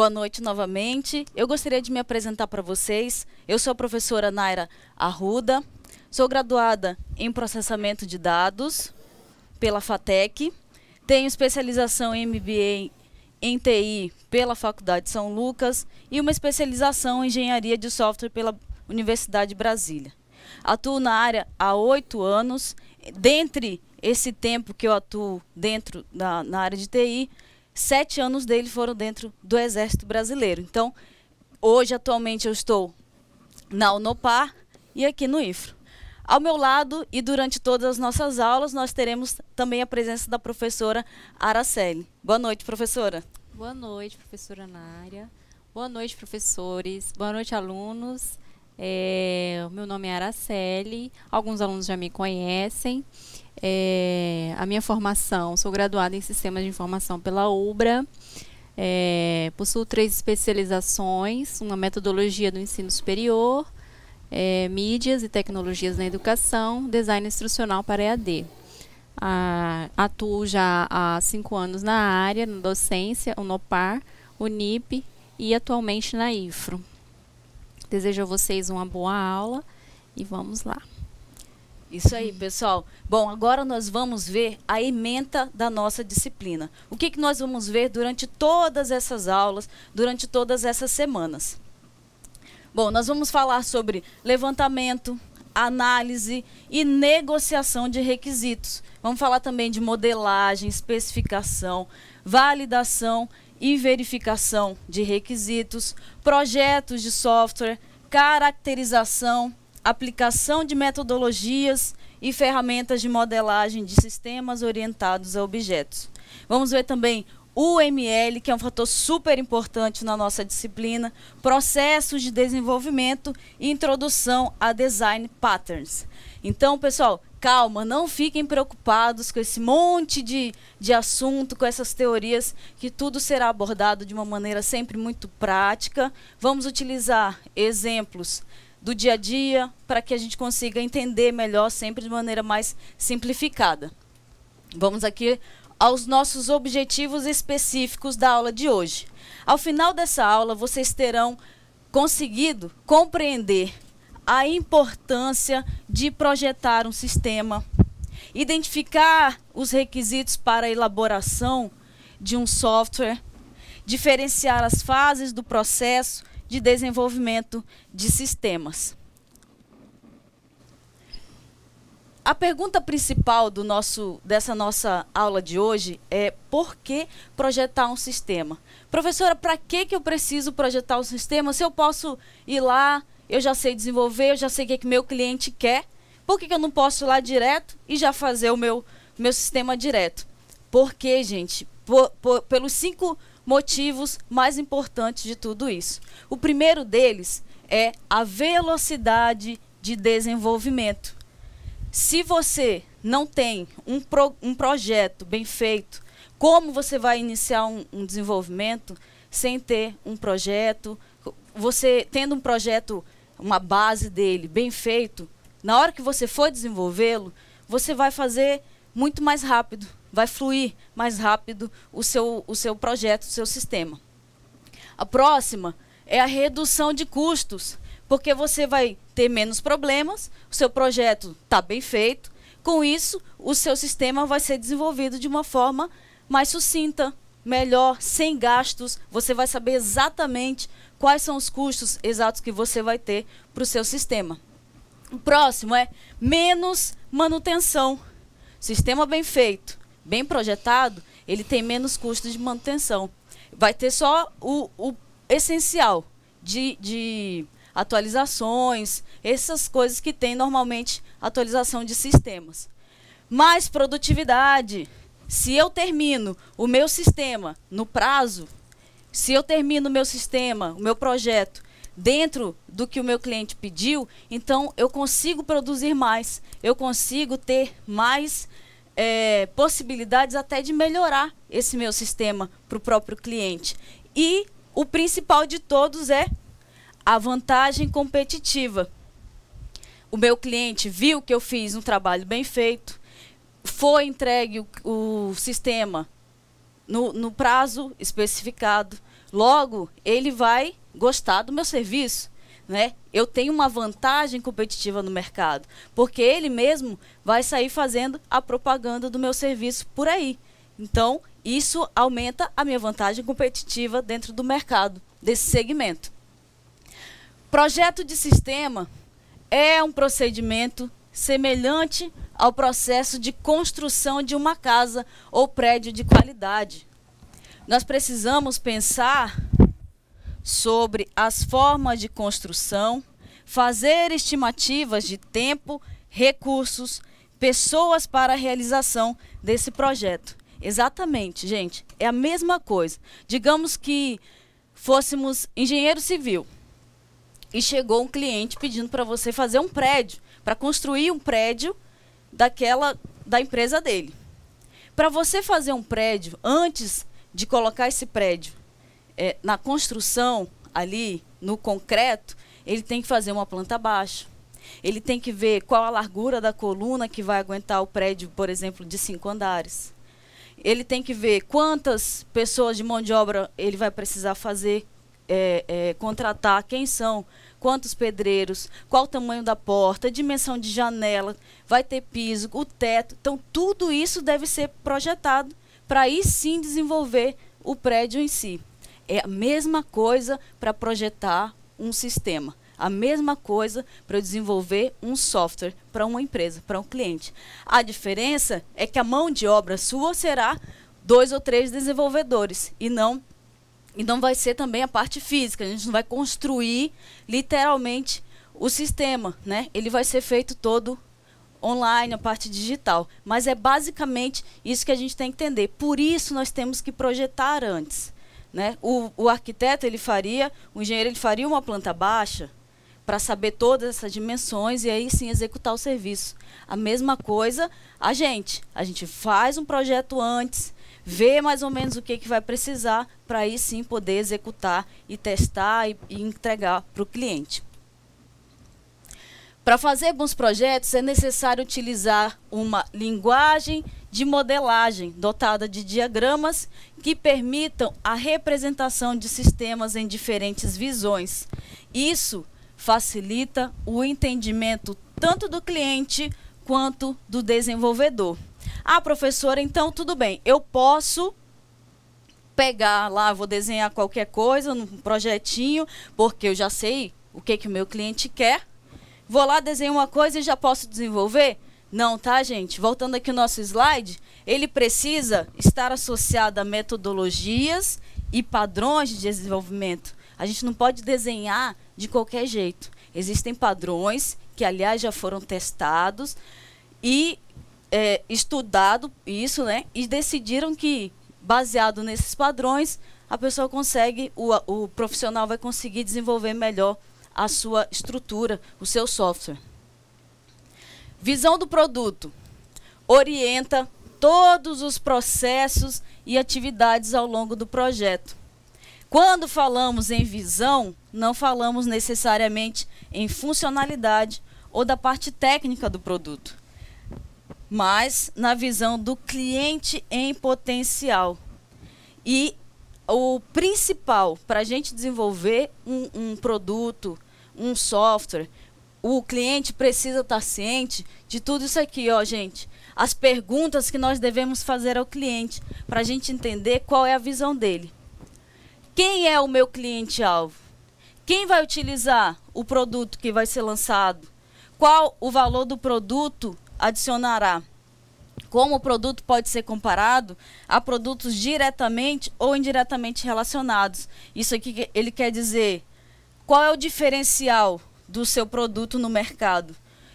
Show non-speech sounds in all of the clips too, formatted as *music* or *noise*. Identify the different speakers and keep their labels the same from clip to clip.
Speaker 1: Boa noite novamente. Eu gostaria de me apresentar para vocês. Eu sou a professora Naira Arruda. Sou graduada em processamento de dados pela FATEC. Tenho especialização em MBA em TI pela Faculdade de São Lucas e uma especialização em engenharia de software pela Universidade de Brasília. Atuo na área há oito anos. Dentre esse tempo que eu atuo dentro da na área de TI, sete anos dele foram dentro do Exército Brasileiro. Então, hoje, atualmente, eu estou na Unopar e aqui no IFRO. Ao meu lado e durante todas as nossas aulas, nós teremos também a presença da
Speaker 2: professora Araceli. Boa noite, professora. Boa noite, professora Nária. Boa noite, professores. Boa noite, alunos. É, meu nome é Araceli. Alguns alunos já me conhecem é, a minha formação, sou graduada em Sistemas de Informação pela UBRA, é, possuo três especializações, uma metodologia do ensino superior, é, mídias e tecnologias na educação, design instrucional para EAD. Ah, atuo já há cinco anos na área, na docência, Nopar o Nip e atualmente na IFRO. Desejo a vocês uma boa aula e vamos lá. Isso aí, pessoal. Bom, agora nós vamos ver a ementa
Speaker 1: da nossa disciplina. O que, que nós vamos ver durante todas essas aulas, durante todas essas semanas? Bom, nós vamos falar sobre levantamento, análise e negociação de requisitos. Vamos falar também de modelagem, especificação, validação e verificação de requisitos, projetos de software, caracterização aplicação de metodologias e ferramentas de modelagem de sistemas orientados a objetos. Vamos ver também o ML, que é um fator super importante na nossa disciplina, processos de desenvolvimento e introdução a design patterns. Então, pessoal, calma, não fiquem preocupados com esse monte de, de assunto, com essas teorias, que tudo será abordado de uma maneira sempre muito prática. Vamos utilizar exemplos do dia a dia, para que a gente consiga entender melhor, sempre de maneira mais simplificada. Vamos aqui aos nossos objetivos específicos da aula de hoje. Ao final dessa aula, vocês terão conseguido compreender a importância de projetar um sistema, identificar os requisitos para a elaboração de um software, diferenciar as fases do processo de desenvolvimento de sistemas. A pergunta principal do nosso, dessa nossa aula de hoje é por que projetar um sistema? Professora, para que, que eu preciso projetar um sistema se eu posso ir lá, eu já sei desenvolver, eu já sei o que, é que meu cliente quer, por que, que eu não posso ir lá direto e já fazer o meu, meu sistema direto? Porque, gente, por, por, pelos cinco motivos mais importantes de tudo isso. O primeiro deles é a velocidade de desenvolvimento. Se você não tem um, pro, um projeto bem feito, como você vai iniciar um, um desenvolvimento sem ter um projeto? Você tendo um projeto, uma base dele bem feito, na hora que você for desenvolvê-lo, você vai fazer muito mais rápido, vai fluir mais rápido o seu, o seu projeto, o seu sistema. A próxima é a redução de custos, porque você vai ter menos problemas, o seu projeto está bem feito, com isso, o seu sistema vai ser desenvolvido de uma forma mais sucinta, melhor, sem gastos. Você vai saber exatamente quais são os custos exatos que você vai ter para o seu sistema. O próximo é menos manutenção. Sistema bem feito, bem projetado, ele tem menos custo de manutenção. Vai ter só o, o essencial de, de atualizações, essas coisas que tem normalmente atualização de sistemas. Mais produtividade. Se eu termino o meu sistema no prazo, se eu termino o meu sistema, o meu projeto, dentro do que o meu cliente pediu, então eu consigo produzir mais, eu consigo ter mais é, possibilidades até de melhorar esse meu sistema para o próprio cliente. E o principal de todos é a vantagem competitiva. O meu cliente viu que eu fiz um trabalho bem feito, foi entregue o, o sistema no, no prazo especificado, logo ele vai gostar do meu serviço né? Eu tenho uma vantagem competitiva no mercado, porque ele mesmo vai sair fazendo a propaganda do meu serviço por aí. Então, isso aumenta a minha vantagem competitiva dentro do mercado, desse segmento. Projeto de sistema é um procedimento semelhante ao processo de construção de uma casa ou prédio de qualidade. Nós precisamos pensar sobre as formas de construção, fazer estimativas de tempo, recursos, pessoas para a realização desse projeto. Exatamente, gente, é a mesma coisa. Digamos que fôssemos engenheiro civil e chegou um cliente pedindo para você fazer um prédio, para construir um prédio daquela da empresa dele. Para você fazer um prédio, antes de colocar esse prédio é, na construção ali, no concreto, ele tem que fazer uma planta baixa. Ele tem que ver qual a largura da coluna que vai aguentar o prédio, por exemplo, de cinco andares. Ele tem que ver quantas pessoas de mão de obra ele vai precisar fazer, é, é, contratar, quem são, quantos pedreiros, qual o tamanho da porta, a dimensão de janela, vai ter piso, o teto. Então, tudo isso deve ser projetado para aí sim desenvolver o prédio em si. É a mesma coisa para projetar um sistema. A mesma coisa para desenvolver um software para uma empresa, para um cliente. A diferença é que a mão de obra sua será dois ou três desenvolvedores e não e não vai ser também a parte física. A gente não vai construir literalmente o sistema, né? Ele vai ser feito todo online, a parte digital. Mas é basicamente isso que a gente tem que entender. Por isso nós temos que projetar antes. Né? O, o arquiteto ele faria, o engenheiro ele faria uma planta baixa para saber todas essas dimensões e aí sim executar o serviço. A mesma coisa a gente. A gente faz um projeto antes, vê mais ou menos o que, que vai precisar para aí sim poder executar e testar e, e entregar para o cliente. Para fazer bons projetos é necessário utilizar uma linguagem de modelagem dotada de diagramas que permitam a representação de sistemas em diferentes visões. Isso facilita o entendimento tanto do cliente quanto do desenvolvedor. Ah, professora, então tudo bem, eu posso pegar lá, vou desenhar qualquer coisa num projetinho, porque eu já sei o que, que o meu cliente quer. Vou lá, desenho uma coisa e já posso desenvolver? Não, tá, gente? Voltando aqui o nosso slide, ele precisa estar associado a metodologias e padrões de desenvolvimento. A gente não pode desenhar de qualquer jeito. Existem padrões que, aliás, já foram testados e é, estudado isso, né? E decidiram que, baseado nesses padrões, a pessoa consegue, o, o profissional vai conseguir desenvolver melhor a sua estrutura, o seu software. Visão do produto orienta todos os processos e atividades ao longo do projeto. Quando falamos em visão, não falamos necessariamente em funcionalidade ou da parte técnica do produto, mas na visão do cliente em potencial. E o principal para a gente desenvolver um, um produto, um software, o cliente precisa estar tá ciente de tudo isso aqui, ó, gente. As perguntas que nós devemos fazer ao cliente para a gente entender qual é a visão dele. Quem é o meu cliente-alvo? Quem vai utilizar o produto que vai ser lançado? Qual o valor do produto adicionará? Como o produto pode ser comparado a produtos diretamente ou indiretamente relacionados? Isso aqui ele quer dizer qual é o diferencial do seu produto no mercado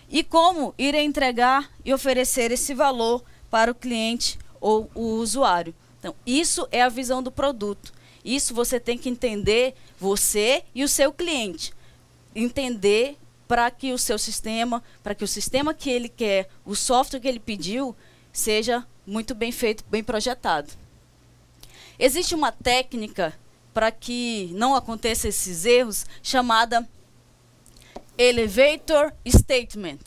Speaker 1: e como ir entregar e oferecer esse valor para o cliente ou o usuário. Então, isso é a visão do produto. Isso você tem que entender, você e o seu cliente. Entender para que o seu sistema, para que o sistema que ele quer, o software que ele pediu, seja muito bem feito, bem projetado. Existe uma técnica para que não aconteça esses erros chamada Elevator Statement.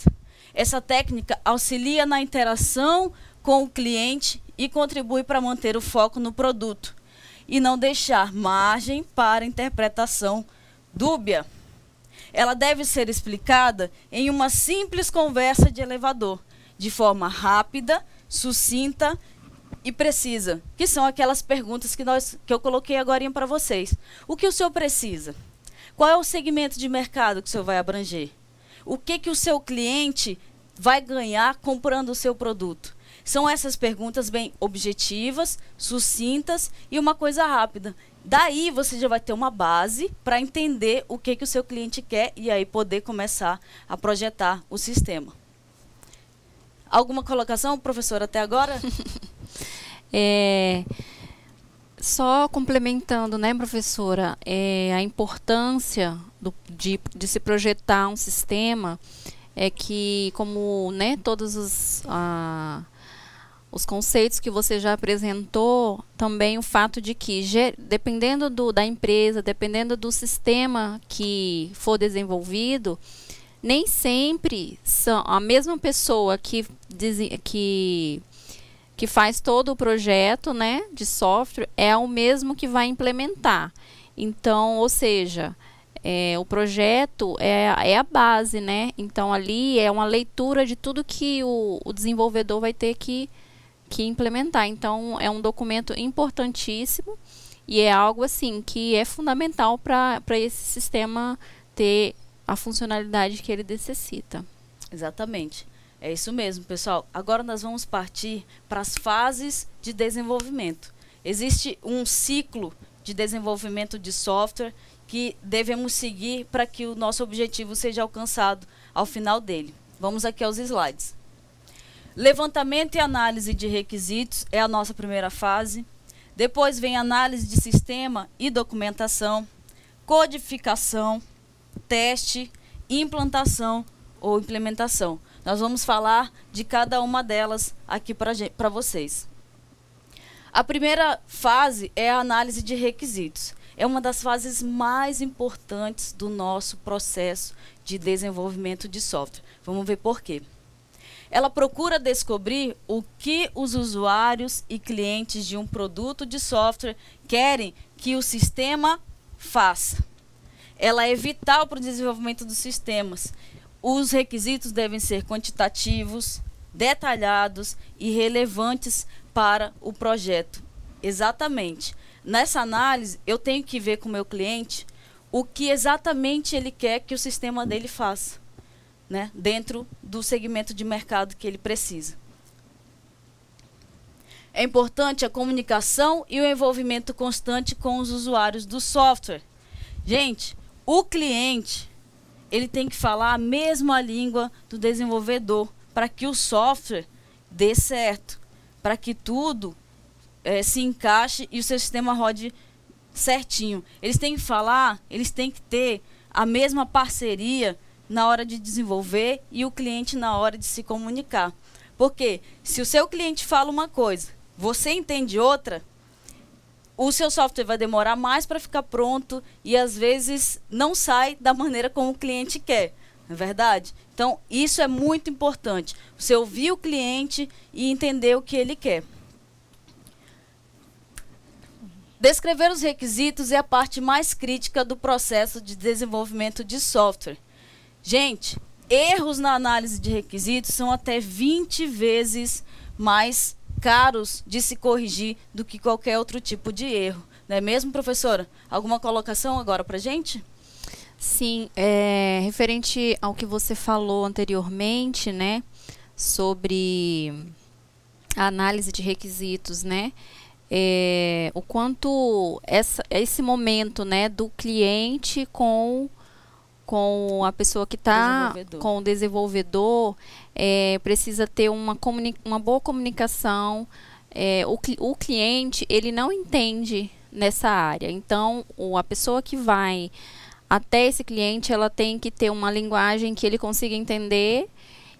Speaker 1: Essa técnica auxilia na interação com o cliente e contribui para manter o foco no produto e não deixar margem para interpretação dúbia. Ela deve ser explicada em uma simples conversa de elevador, de forma rápida, sucinta e precisa, que são aquelas perguntas que, nós, que eu coloquei agora para vocês. O que o senhor precisa? Qual é o segmento de mercado que o senhor vai abranger? O que, que o seu cliente vai ganhar comprando o seu produto? São essas perguntas bem objetivas, sucintas e uma coisa rápida. Daí você já vai ter uma base para entender o que, que o seu cliente quer e aí poder começar a projetar o sistema. Alguma colocação, professor, até agora? *laughs*
Speaker 2: *laughs* é, só complementando, né, professora, é, a importância do, de, de se projetar um sistema é que, como né, todos os, os conceitos que você já apresentou, também o fato de que, dependendo do, da empresa, dependendo do sistema que for desenvolvido, nem sempre são a mesma pessoa que, que que faz todo o projeto né, de software é o mesmo que vai implementar. Então, ou seja, é, o projeto é, é, a base, né? Então, ali é uma leitura de tudo que o, o desenvolvedor vai ter que, que implementar. Então, é um documento importantíssimo e é algo assim que é fundamental para esse sistema ter a funcionalidade que ele necessita.
Speaker 1: Exatamente. É isso mesmo, pessoal. Agora nós vamos partir para as fases de desenvolvimento. Existe um ciclo de desenvolvimento de software que devemos seguir para que o nosso objetivo seja alcançado ao final dele. Vamos aqui aos slides. Levantamento e análise de requisitos é a nossa primeira fase. Depois vem análise de sistema e documentação, codificação, teste, implantação ou implementação. Nós vamos falar de cada uma delas aqui para vocês. A primeira fase é a análise de requisitos. É uma das fases mais importantes do nosso processo de desenvolvimento de software. Vamos ver por quê. Ela procura descobrir o que os usuários e clientes de um produto de software querem que o sistema faça. Ela é vital para o desenvolvimento dos sistemas. Os requisitos devem ser quantitativos, detalhados e relevantes para o projeto. Exatamente. Nessa análise, eu tenho que ver com o meu cliente o que exatamente ele quer que o sistema dele faça, né? dentro do segmento de mercado que ele precisa. É importante a comunicação e o envolvimento constante com os usuários do software. Gente, o cliente ele tem que falar a mesma língua do desenvolvedor para que o software dê certo, para que tudo é, se encaixe e o seu sistema rode certinho. Eles têm que falar, eles têm que ter a mesma parceria na hora de desenvolver e o cliente na hora de se comunicar. Porque se o seu cliente fala uma coisa, você entende outra, o seu software vai demorar mais para ficar pronto e às vezes não sai da maneira como o cliente quer, não é verdade? Então, isso é muito importante. Você ouvir o cliente e entender o que ele quer. Descrever os requisitos é a parte mais crítica do processo de desenvolvimento de software. Gente, erros na análise de requisitos são até 20 vezes mais caros de se corrigir do que qualquer outro tipo de erro. Não é mesmo, professora? Alguma colocação agora para gente?
Speaker 2: Sim, é, referente ao que você falou anteriormente, né, sobre a análise de requisitos, né, é, o quanto essa, esse momento, né, do cliente com com a pessoa que está com o desenvolvedor, é, precisa ter uma, uma boa comunicação. É, o, o cliente ele não entende nessa área, então o, a pessoa que vai até esse cliente ela tem que ter uma linguagem que ele consiga entender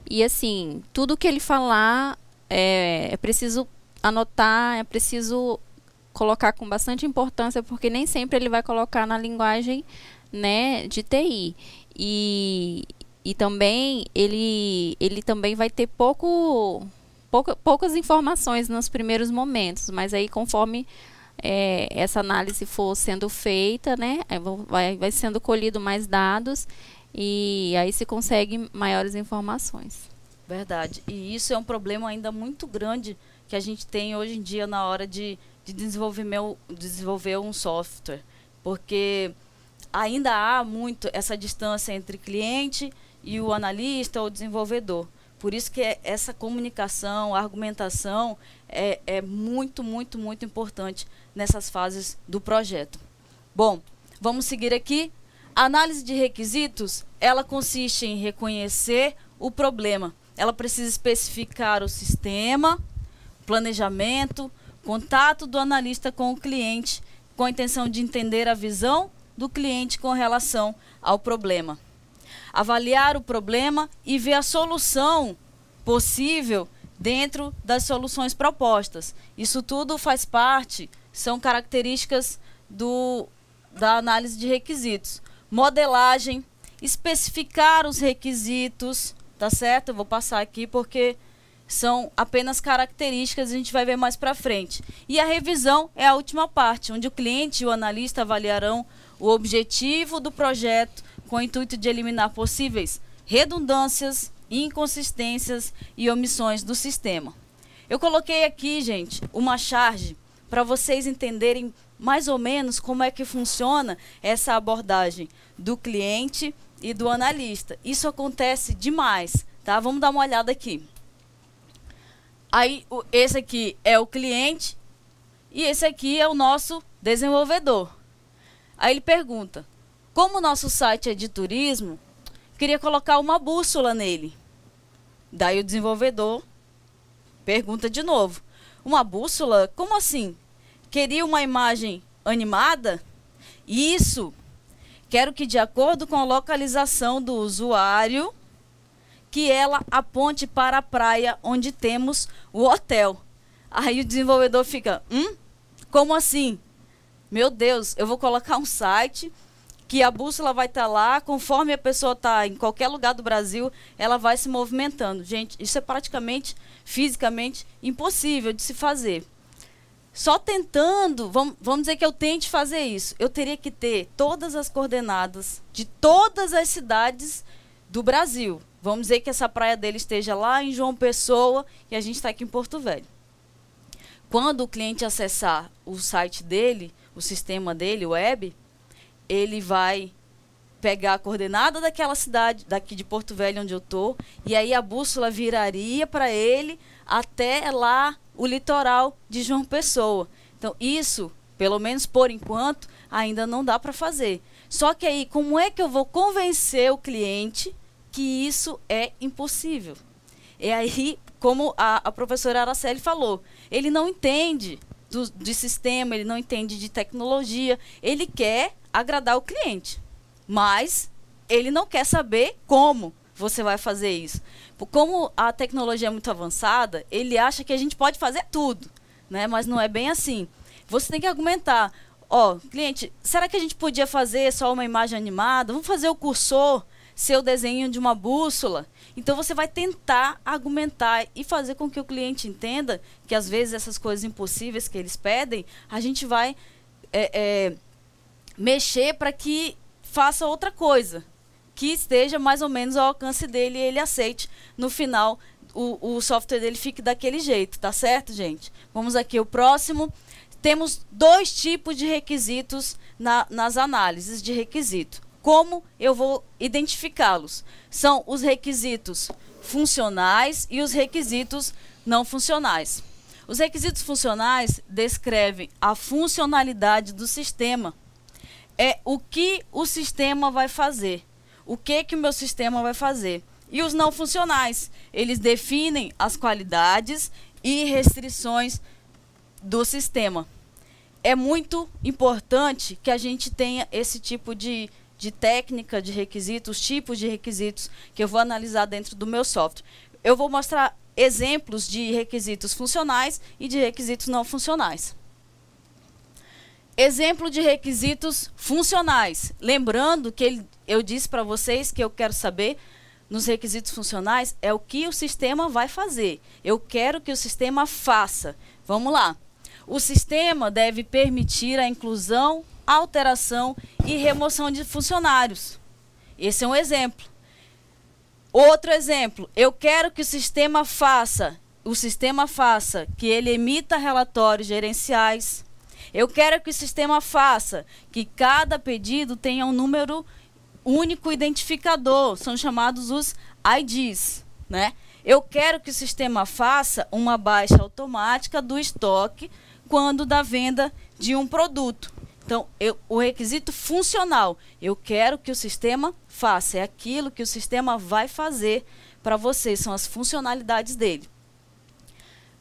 Speaker 2: e assim tudo que ele falar é, é preciso anotar, é preciso colocar com bastante importância porque nem sempre ele vai colocar na linguagem né, de TI. E, e também ele, ele também vai ter pouco, pouca, poucas informações nos primeiros momentos, mas aí conforme é, essa análise for sendo feita, né, é, vai, vai sendo colhido mais dados e aí se consegue maiores informações.
Speaker 1: Verdade. E isso é um problema ainda muito grande que a gente tem hoje em dia na hora de, de desenvolver, meu, desenvolver um software. Porque ainda há muito essa distância entre cliente e o analista ou desenvolvedor. Por isso que é essa comunicação, argumentação é, é muito, muito, muito importante nessas fases do projeto. Bom, vamos seguir aqui. A análise de requisitos, ela consiste em reconhecer o problema. Ela precisa especificar o sistema, planejamento, contato do analista com o cliente, com a intenção de entender a visão do cliente com relação ao problema. Avaliar o problema e ver a solução possível dentro das soluções propostas. Isso tudo faz parte, são características do, da análise de requisitos. Modelagem, especificar os requisitos, tá certo? Eu vou passar aqui porque são apenas características, a gente vai ver mais para frente. E a revisão é a última parte, onde o cliente e o analista avaliarão o objetivo do projeto, com o intuito de eliminar possíveis redundâncias, inconsistências e omissões do sistema. Eu coloquei aqui, gente, uma charge para vocês entenderem mais ou menos como é que funciona essa abordagem do cliente e do analista. Isso acontece demais, tá? Vamos dar uma olhada aqui. Aí, esse aqui é o cliente e esse aqui é o nosso desenvolvedor. Aí ele pergunta: como o nosso site é de turismo, queria colocar uma bússola nele. Daí o desenvolvedor pergunta de novo: uma bússola? Como assim? Queria uma imagem animada? Isso! Quero que, de acordo com a localização do usuário, que ela aponte para a praia onde temos o hotel. Aí o desenvolvedor fica: hum? Como assim? meu Deus, eu vou colocar um site que a bússola vai estar tá lá, conforme a pessoa está em qualquer lugar do Brasil, ela vai se movimentando. Gente, isso é praticamente, fisicamente, impossível de se fazer. Só tentando, vamos, vamos dizer que eu tente fazer isso, eu teria que ter todas as coordenadas de todas as cidades do Brasil. Vamos dizer que essa praia dele esteja lá em João Pessoa e a gente está aqui em Porto Velho. Quando o cliente acessar o site dele, o sistema dele, o web, ele vai pegar a coordenada daquela cidade, daqui de Porto Velho, onde eu tô, e aí a bússola viraria para ele até lá o litoral de João Pessoa. Então, isso, pelo menos por enquanto, ainda não dá para fazer. Só que aí, como é que eu vou convencer o cliente que isso é impossível? É aí, como a, a professora Araceli falou, ele não entende do, de sistema, ele não entende de tecnologia. Ele quer agradar o cliente, mas ele não quer saber como você vai fazer isso. Como a tecnologia é muito avançada, ele acha que a gente pode fazer tudo, né? Mas não é bem assim. Você tem que argumentar, ó, oh, cliente, será que a gente podia fazer só uma imagem animada? Vamos fazer o cursor seu desenho de uma bússola. Então você vai tentar argumentar e fazer com que o cliente entenda que às vezes essas coisas impossíveis que eles pedem, a gente vai é, é, mexer para que faça outra coisa que esteja mais ou menos ao alcance dele e ele aceite no final o, o software dele fique daquele jeito, tá certo, gente? Vamos aqui o próximo. Temos dois tipos de requisitos na, nas análises de requisito. Como eu vou identificá-los? São os requisitos funcionais e os requisitos não funcionais. Os requisitos funcionais descrevem a funcionalidade do sistema. É o que o sistema vai fazer. O que que o meu sistema vai fazer? E os não funcionais, eles definem as qualidades e restrições do sistema. É muito importante que a gente tenha esse tipo de de técnica de requisitos, tipos de requisitos que eu vou analisar dentro do meu software. Eu vou mostrar exemplos de requisitos funcionais e de requisitos não funcionais. Exemplo de requisitos funcionais. Lembrando que eu disse para vocês que eu quero saber nos requisitos funcionais é o que o sistema vai fazer. Eu quero que o sistema faça. Vamos lá. O sistema deve permitir a inclusão alteração e remoção de funcionários. Esse é um exemplo. Outro exemplo, eu quero que o sistema faça, o sistema faça que ele emita relatórios gerenciais. Eu quero que o sistema faça que cada pedido tenha um número único identificador, são chamados os IDs, né? Eu quero que o sistema faça uma baixa automática do estoque quando da venda de um produto. Então, eu, o requisito funcional, eu quero que o sistema faça, é aquilo que o sistema vai fazer para você, são as funcionalidades dele.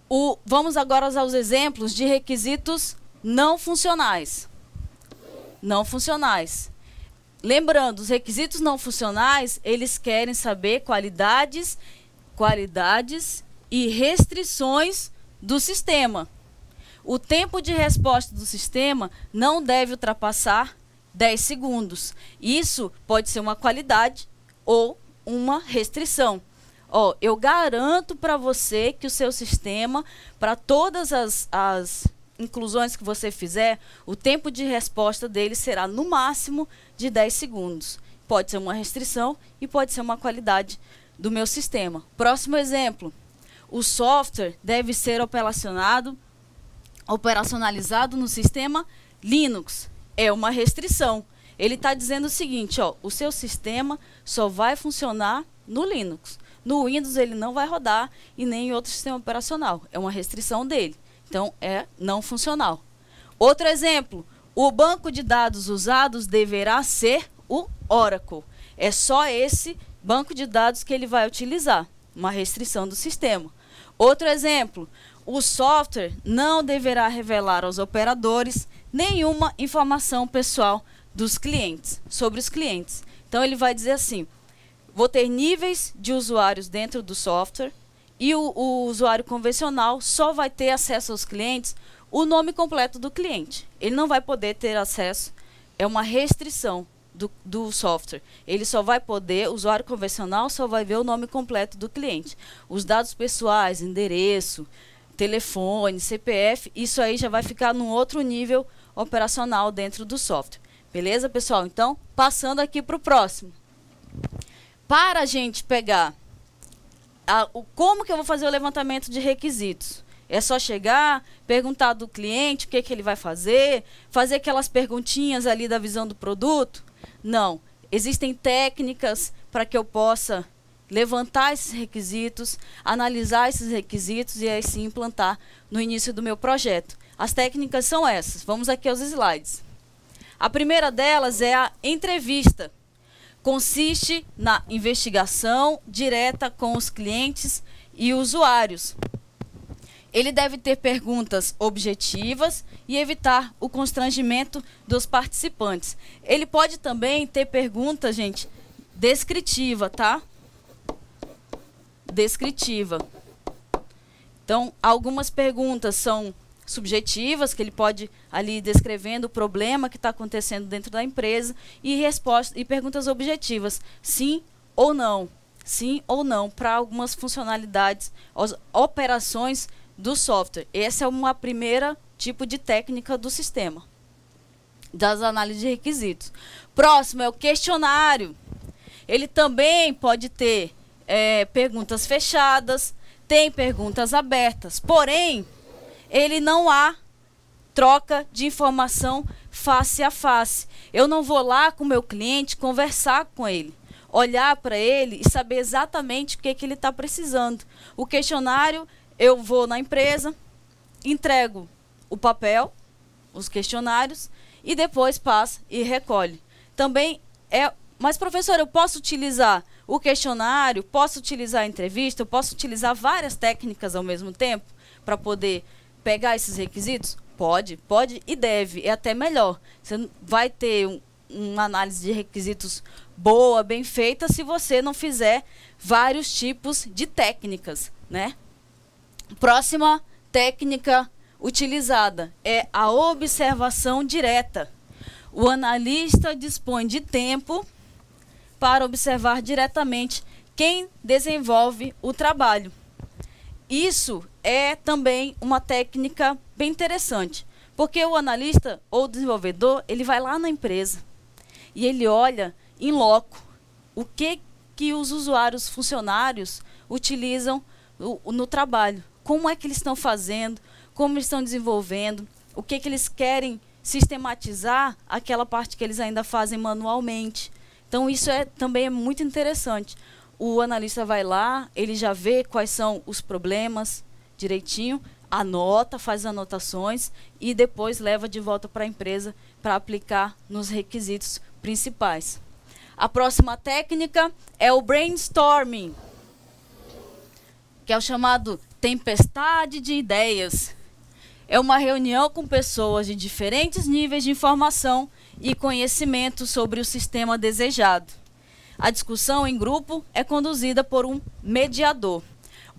Speaker 1: O, vamos agora aos exemplos de requisitos não funcionais. Não funcionais. Lembrando, os requisitos não funcionais, eles querem saber qualidades, qualidades e restrições do sistema. O tempo de resposta do sistema não deve ultrapassar 10 segundos. Isso pode ser uma qualidade ou uma restrição. Ó, eu garanto para você que o seu sistema, para todas as, as inclusões que você fizer, o tempo de resposta dele será no máximo de 10 segundos. Pode ser uma restrição e pode ser uma qualidade do meu sistema. Próximo exemplo: o software deve ser operacionado operacionalizado no sistema Linux. É uma restrição. Ele está dizendo o seguinte, ó, o seu sistema só vai funcionar no Linux. No Windows ele não vai rodar e nem em outro sistema operacional. É uma restrição dele. Então é não funcional. Outro exemplo, o banco de dados usados deverá ser o Oracle. É só esse banco de dados que ele vai utilizar, uma restrição do sistema. Outro exemplo, o software não deverá revelar aos operadores nenhuma informação pessoal dos clientes, sobre os clientes. Então ele vai dizer assim: vou ter níveis de usuários dentro do software e o, o usuário convencional só vai ter acesso aos clientes o nome completo do cliente. Ele não vai poder ter acesso, é uma restrição do, do, software. Ele só vai poder, o usuário convencional só vai ver o nome completo do cliente. Os dados pessoais, endereço, telefone, CPF, isso aí já vai ficar num outro nível operacional dentro do software. Beleza, pessoal? Então, passando aqui para o próximo. Para a gente pegar a, o, como que eu vou fazer o levantamento de requisitos. É só chegar, perguntar do cliente o que, que ele vai fazer, fazer aquelas perguntinhas ali da visão do produto? Não. Existem técnicas para que eu possa levantar esses requisitos, analisar esses requisitos e aí sim implantar no início do meu projeto. As técnicas são essas. Vamos aqui aos slides. A primeira delas é a entrevista. Consiste na investigação direta com os clientes e usuários. Ele deve ter perguntas objetivas e evitar o constrangimento dos participantes. Ele pode também ter perguntas, gente, descritiva, tá? descritiva. Então, algumas perguntas são subjetivas, que ele pode ali descrevendo o problema que está acontecendo dentro da empresa, e, respostas, e perguntas objetivas, sim ou não. Sim ou não, para algumas funcionalidades, as operações do software. Essa é uma primeira tipo de técnica do sistema, das análises de requisitos. Próximo é o questionário. Ele também pode ter é, perguntas fechadas, tem perguntas abertas. Porém, ele não há troca de informação face a face. Eu não vou lá com o meu cliente conversar com ele, olhar para ele e saber exatamente o que, que ele está precisando. O questionário, eu vou na empresa, entrego o papel, os questionários, e depois passa e recolhe. Também é mas, professor, eu posso utilizar o questionário, posso utilizar a entrevista, eu posso utilizar várias técnicas ao mesmo tempo para poder pegar esses requisitos? Pode, pode e deve, é até melhor. Você vai ter um, uma análise de requisitos boa, bem feita, se você não fizer vários tipos de técnicas, né? Próxima técnica utilizada é a observação direta. O analista dispõe de tempo para observar diretamente quem desenvolve o trabalho. Isso é também uma técnica bem interessante, porque o analista ou desenvolvedor, ele vai lá na empresa e ele olha em loco o que que os usuários funcionários utilizam no, trabalho, como é que eles estão fazendo, como eles estão desenvolvendo, o que que eles querem sistematizar aquela parte que eles ainda fazem manualmente. Então isso é também é muito interessante. O analista vai lá, ele já vê quais são os problemas direitinho, anota, faz anotações e depois leva de volta para a empresa para aplicar nos requisitos principais. A próxima técnica é o brainstorming, que é o chamado tempestade de ideias. É uma reunião com pessoas de diferentes níveis de informação e conhecimento sobre o sistema desejado. A discussão em grupo é conduzida por um mediador.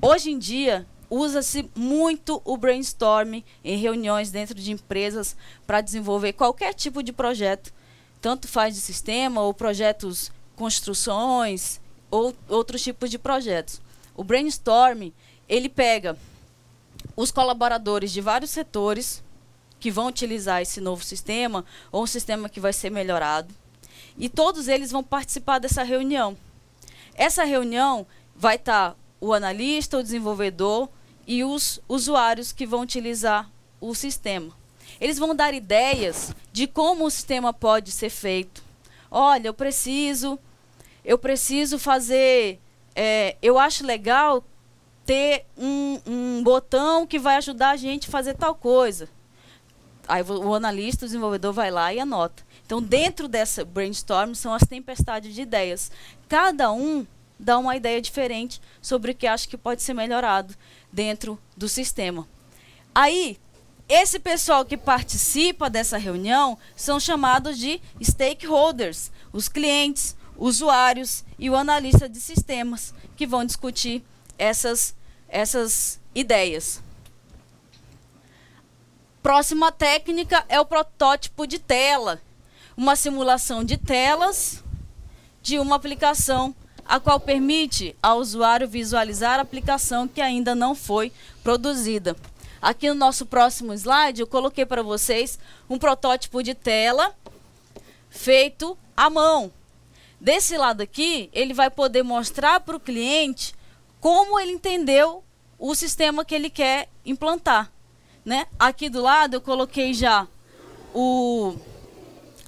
Speaker 1: Hoje em dia, usa-se muito o brainstorming em reuniões dentro de empresas para desenvolver qualquer tipo de projeto, tanto faz de sistema ou projetos construções ou outros tipos de projetos. O brainstorming, ele pega os colaboradores de vários setores, que vão utilizar esse novo sistema ou um sistema que vai ser melhorado. E todos eles vão participar dessa reunião. Essa reunião vai estar o analista, o desenvolvedor e os usuários que vão utilizar o sistema. Eles vão dar ideias de como o sistema pode ser feito. Olha, eu preciso, eu preciso fazer. É, eu acho legal ter um, um botão que vai ajudar a gente a fazer tal coisa. Aí o analista, o desenvolvedor vai lá e anota. Então, dentro dessa brainstorm são as tempestades de ideias. Cada um dá uma ideia diferente sobre o que acha que pode ser melhorado dentro do sistema. Aí, esse pessoal que participa dessa reunião são chamados de stakeholders, os clientes, usuários e o analista de sistemas que vão discutir essas, essas ideias. Próxima técnica é o protótipo de tela, uma simulação de telas de uma aplicação, a qual permite ao usuário visualizar a aplicação que ainda não foi produzida. Aqui no nosso próximo slide, eu coloquei para vocês um protótipo de tela feito à mão. Desse lado aqui, ele vai poder mostrar para o cliente como ele entendeu o sistema que ele quer implantar. Né? Aqui do lado eu coloquei já o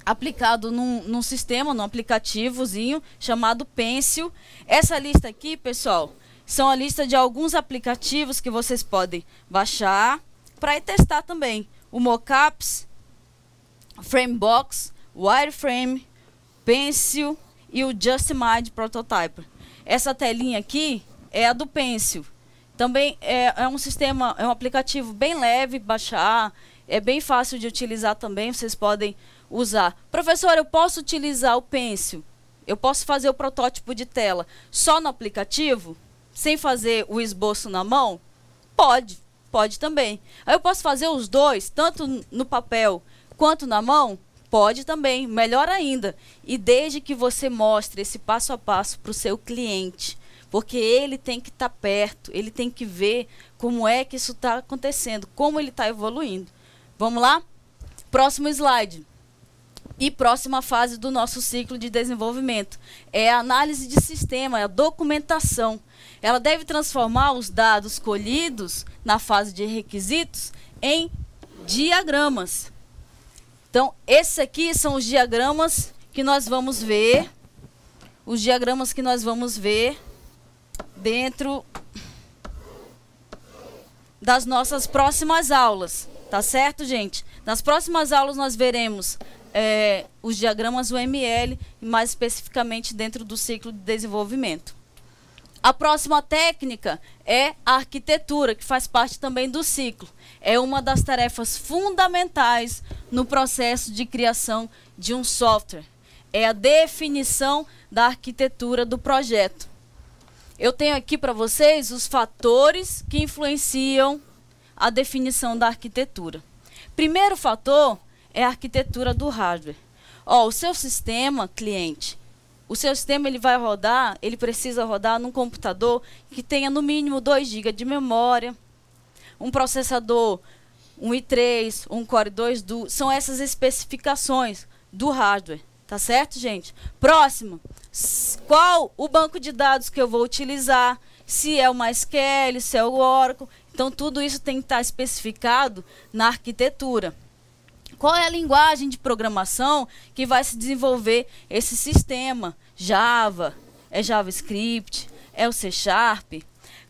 Speaker 1: aplicado num, num sistema, num aplicativozinho chamado Pencil. Essa lista aqui, pessoal, são a lista de alguns aplicativos que vocês podem baixar para testar também. O Mocaps, Framebox, Wireframe, Pencil e o Just Mind Prototype. Essa telinha aqui é a do Pencil. Também é, é um sistema, é um aplicativo bem leve, baixar, é bem fácil de utilizar também, vocês podem usar. Professor, eu posso utilizar o Pencil? Eu posso fazer o protótipo de tela só no aplicativo? Sem fazer o esboço na mão? Pode, pode também. Aí eu posso fazer os dois, tanto no papel quanto na mão? Pode também, melhor ainda. E desde que você mostre esse passo a passo para o seu cliente porque ele tem que estar tá perto, ele tem que ver como é que isso está acontecendo, como ele está evoluindo. Vamos lá? Próximo slide. E próxima fase do nosso ciclo de desenvolvimento é a análise de sistema, é a documentação. Ela deve transformar os dados colhidos na fase de requisitos em diagramas. Então, esses aqui são os diagramas que nós vamos ver. Os diagramas que nós vamos ver dentro das nossas próximas aulas, tá certo, gente? Nas próximas aulas nós veremos é, os diagramas UML, mais especificamente dentro do ciclo de desenvolvimento. A próxima técnica é a arquitetura, que faz parte também do ciclo. É uma das tarefas fundamentais no processo de criação de um software. É a definição da arquitetura do projeto. Eu tenho aqui para vocês os fatores que influenciam a definição da arquitetura. Primeiro fator é a arquitetura do hardware. Ó, o seu sistema, cliente, o seu sistema ele vai rodar, ele precisa rodar num computador que tenha no mínimo 2 GB de memória, um processador um i3, um Core 2 Duo, são essas especificações do hardware, tá certo, gente? Próximo, qual o banco de dados que eu vou utilizar, se é o MySQL, se é o Oracle. Então, tudo isso tem que estar especificado na arquitetura. Qual é a linguagem de programação que vai se desenvolver esse sistema? Java, é JavaScript, é o C Sharp?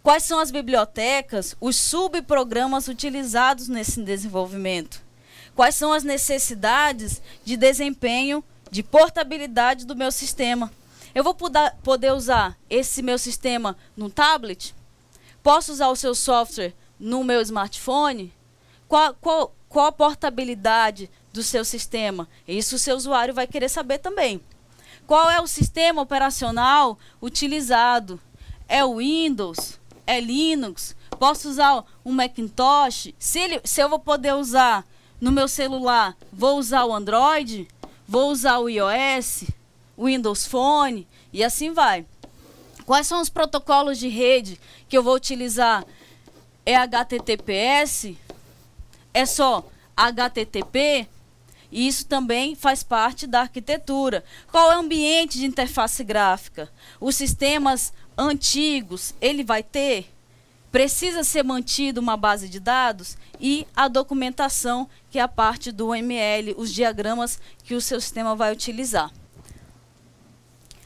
Speaker 1: Quais são as bibliotecas, os subprogramas utilizados nesse desenvolvimento? Quais são as necessidades de desempenho, de portabilidade do meu sistema? Eu vou poder usar esse meu sistema no tablet? Posso usar o seu software no meu smartphone? Qual, qual, qual a portabilidade do seu sistema? Isso o seu usuário vai querer saber também. Qual é o sistema operacional utilizado? É o Windows? É Linux? Posso usar um Macintosh? Se, ele, se eu vou poder usar no meu celular, vou usar o Android? Vou usar o iOS? Windows Phone e assim vai. Quais são os protocolos de rede que eu vou utilizar? É HTTPS? É só HTTP? E isso também faz parte da arquitetura. Qual é o ambiente de interface gráfica? Os sistemas antigos, ele vai ter? Precisa ser mantido uma base de dados e a documentação, que é a parte do ML, os diagramas que o seu sistema vai utilizar.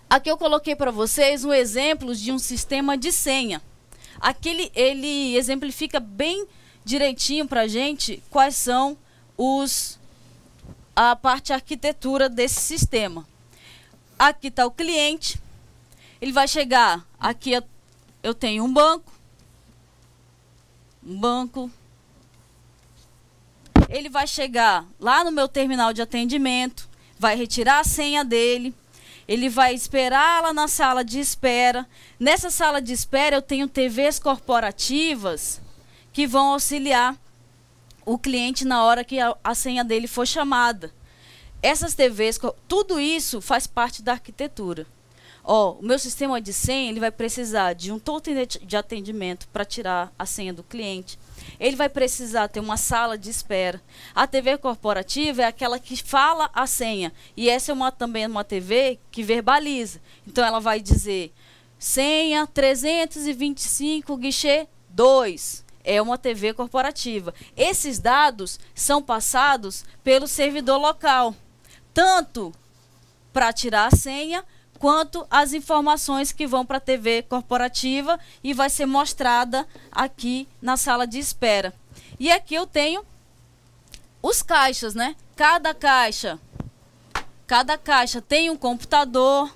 Speaker 1: Aqui eu coloquei para vocês um exemplo de um sistema de senha. Aquele ele exemplifica bem direitinho para gente quais são os a parte arquitetura desse sistema. Aqui está o cliente. Ele vai chegar aqui eu tenho um banco, um banco. Ele vai chegar lá no meu terminal de atendimento, vai retirar a senha dele ele vai esperar lá na sala de espera. Nessa sala de espera eu tenho TVs corporativas que vão auxiliar o cliente na hora que a, a senha dele for chamada. Essas TVs, tudo isso faz parte da arquitetura ó, oh, o meu sistema de senha ele vai precisar de um totem de atendimento para tirar a senha do cliente. Ele vai precisar ter uma sala de espera. A TV corporativa é aquela que fala a senha. E essa é uma, também é uma TV que verbaliza. Então ela vai dizer senha 325 guichê 2 é uma TV corporativa. Esses dados são passados pelo servidor local, tanto para tirar a senha quanto as informações que vão para a TV corporativa e vai ser mostrada aqui na sala de espera. E aqui eu tenho os caixas, né? Cada caixa, cada caixa tem um computador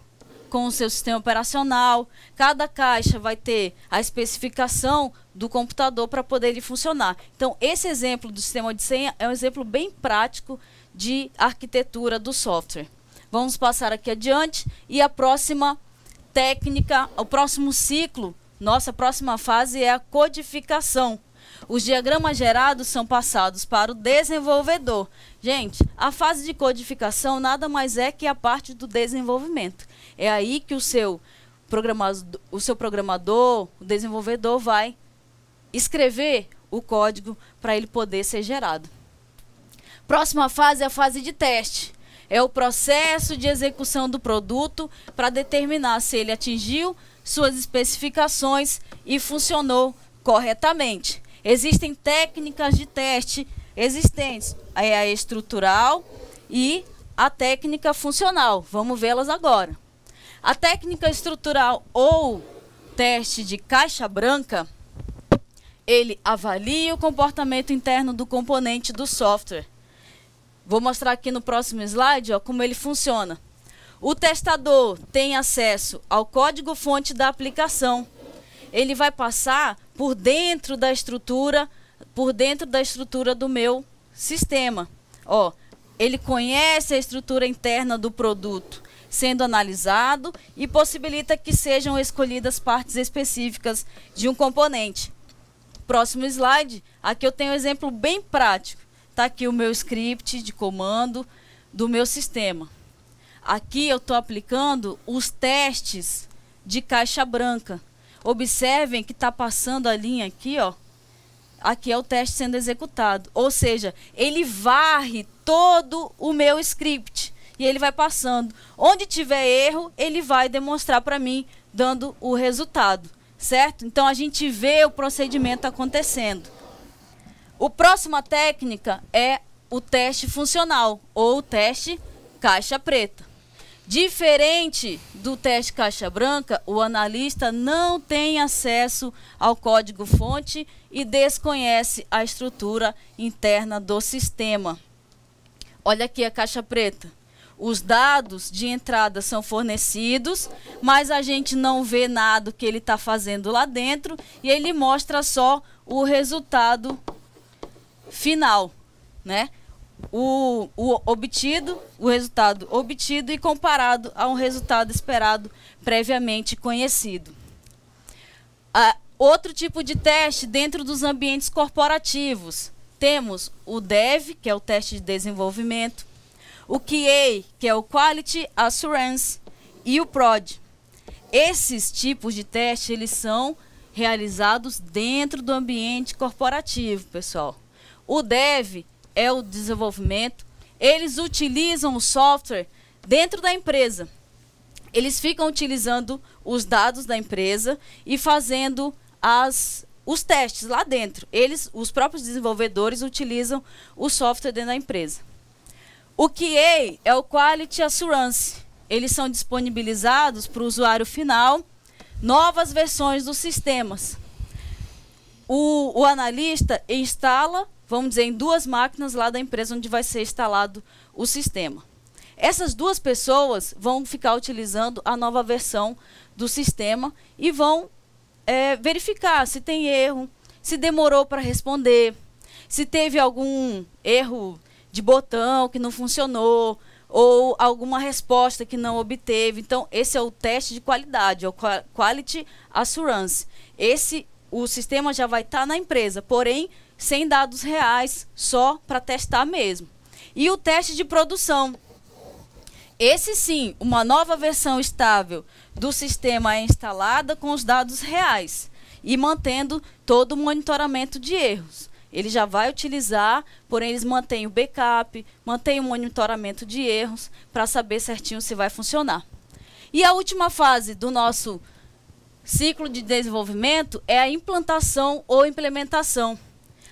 Speaker 1: com o seu sistema operacional. Cada caixa vai ter a especificação do computador para poder ele funcionar. Então, esse exemplo do sistema de senha é um exemplo bem prático de arquitetura do software. Vamos passar aqui adiante e a próxima técnica, o próximo ciclo, nossa próxima fase é a codificação. Os diagramas gerados são passados para o desenvolvedor. Gente, a fase de codificação nada mais é que a parte do desenvolvimento. É aí que o seu programador, o seu programador, o desenvolvedor vai escrever o código para ele poder ser gerado. Próxima fase é a fase de teste. É o processo de execução do produto para determinar se ele atingiu suas especificações e funcionou corretamente. Existem técnicas de teste existentes, é a estrutural e a técnica funcional. Vamos vê-las agora. A técnica estrutural ou teste de caixa branca, ele avalia o comportamento interno do componente do software Vou mostrar aqui no próximo slide ó, como ele funciona. O testador tem acesso ao código-fonte da aplicação. Ele vai passar por dentro da estrutura, por dentro da estrutura do meu sistema. Ó, ele conhece a estrutura interna do produto sendo analisado e possibilita que sejam escolhidas partes específicas de um componente. Próximo slide, aqui eu tenho um exemplo bem prático está aqui o meu script de comando do meu sistema. Aqui eu estou aplicando os testes de caixa branca. Observem que está passando a linha aqui, ó. Aqui é o teste sendo executado. Ou seja, ele varre todo o meu script e ele vai passando. Onde tiver erro, ele vai demonstrar para mim, dando o resultado, certo? Então a gente vê o procedimento acontecendo. O próxima técnica é o teste funcional ou teste caixa preta. Diferente do teste caixa branca, o analista não tem acesso ao código-fonte e desconhece a estrutura interna do sistema. Olha aqui a caixa preta. Os dados de entrada são fornecidos, mas a gente não vê nada que ele está fazendo lá dentro e ele mostra só o resultado final, né? O, o obtido, o resultado obtido e comparado a um resultado esperado previamente conhecido. outro tipo de teste dentro dos ambientes corporativos. Temos o DEV, que é o teste de desenvolvimento, o QA, que é o Quality Assurance, e o PROD. Esses tipos de teste, eles são realizados dentro do ambiente corporativo, pessoal. O dev é o desenvolvimento. Eles utilizam o software dentro da empresa. Eles ficam utilizando os dados da empresa e fazendo as os testes lá dentro. Eles, os próprios desenvolvedores utilizam o software dentro da empresa. O QA é o Quality Assurance. Eles são disponibilizados para o usuário final novas versões dos sistemas. O, o analista instala vamos dizer, em duas máquinas lá da empresa onde vai ser instalado o sistema. Essas duas pessoas vão ficar utilizando a nova versão do sistema e vão é, verificar se tem erro, se demorou para responder, se teve algum erro de botão que não funcionou ou alguma resposta que não obteve. Então, esse é o teste de qualidade, é o Quality Assurance. Esse o sistema já vai estar tá na empresa, porém sem dados reais, só para testar mesmo. E o teste de produção. Esse sim, uma nova versão estável do sistema é instalada com os dados reais e mantendo todo o monitoramento de erros. Ele já vai utilizar, porém eles mantêm o backup, mantêm o monitoramento de erros para saber certinho se vai funcionar. E a última fase do nosso ciclo de desenvolvimento é a implantação ou implementação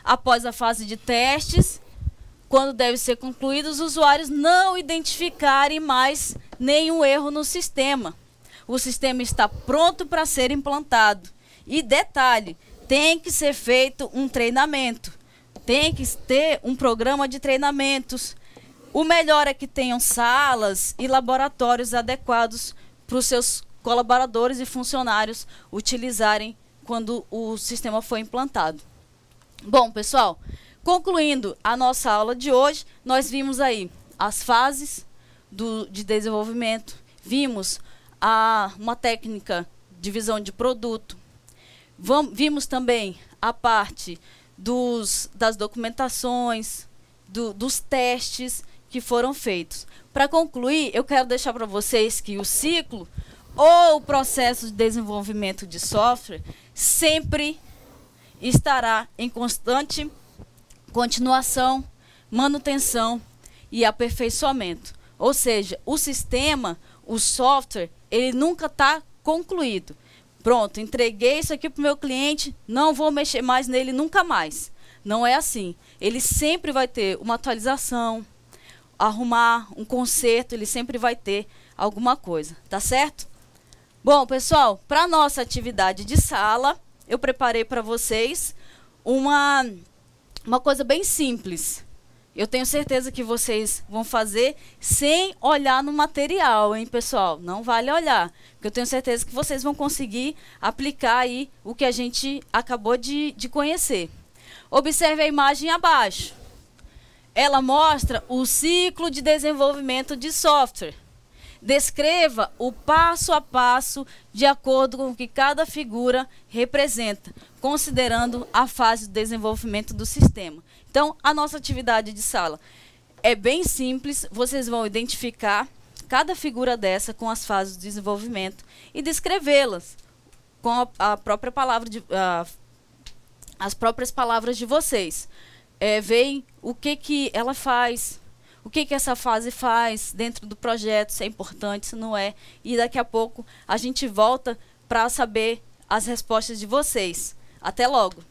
Speaker 1: após a fase de testes, quando devem ser concluídos, os usuários não identificarem mais nenhum erro no sistema. O sistema está pronto para ser implantado. E detalhe, tem que ser feito um treinamento. Tem que ter um programa de treinamentos. O melhor é que tenham salas e laboratórios adequados para os seus colaboradores e funcionários utilizarem quando o sistema foi implantado. Bom, pessoal, concluindo a nossa aula de hoje, nós vimos aí as fases do, de desenvolvimento, vimos a, uma técnica de visão de produto, Vam, vimos também a parte dos, das documentações, do, dos testes que foram feitos. Para concluir, eu quero deixar para vocês que o ciclo ou o processo de desenvolvimento de software sempre estará em constante continuação, manutenção e aperfeiçoamento. Ou seja, o sistema, o software, ele nunca está concluído. Pronto, entreguei isso aqui para o meu cliente, não vou mexer mais nele nunca mais. Não é assim. Ele sempre vai ter uma atualização, arrumar um conserto, ele sempre vai ter alguma coisa, tá certo? Bom, pessoal, para nossa atividade de sala, eu preparei para vocês uma, uma coisa bem simples. Eu tenho certeza que vocês vão fazer sem olhar no material, hein, pessoal? Não vale olhar, porque eu tenho certeza que vocês vão conseguir aplicar aí o que a gente acabou de, de conhecer. Observe a imagem abaixo. Ela mostra o ciclo de desenvolvimento de software. Descreva o passo a passo de acordo com o que cada figura representa, considerando a fase de desenvolvimento do sistema. Então, a nossa atividade de sala é bem simples, vocês vão identificar cada figura dessa com as fases de desenvolvimento e descrevê-las com a, a, própria palavra de, a, as próprias palavras de vocês. É, veem o que, que ela faz, o que, que essa fase faz dentro do projeto, se é importante, se não é. E daqui a pouco a gente volta para saber as respostas de vocês. Até logo!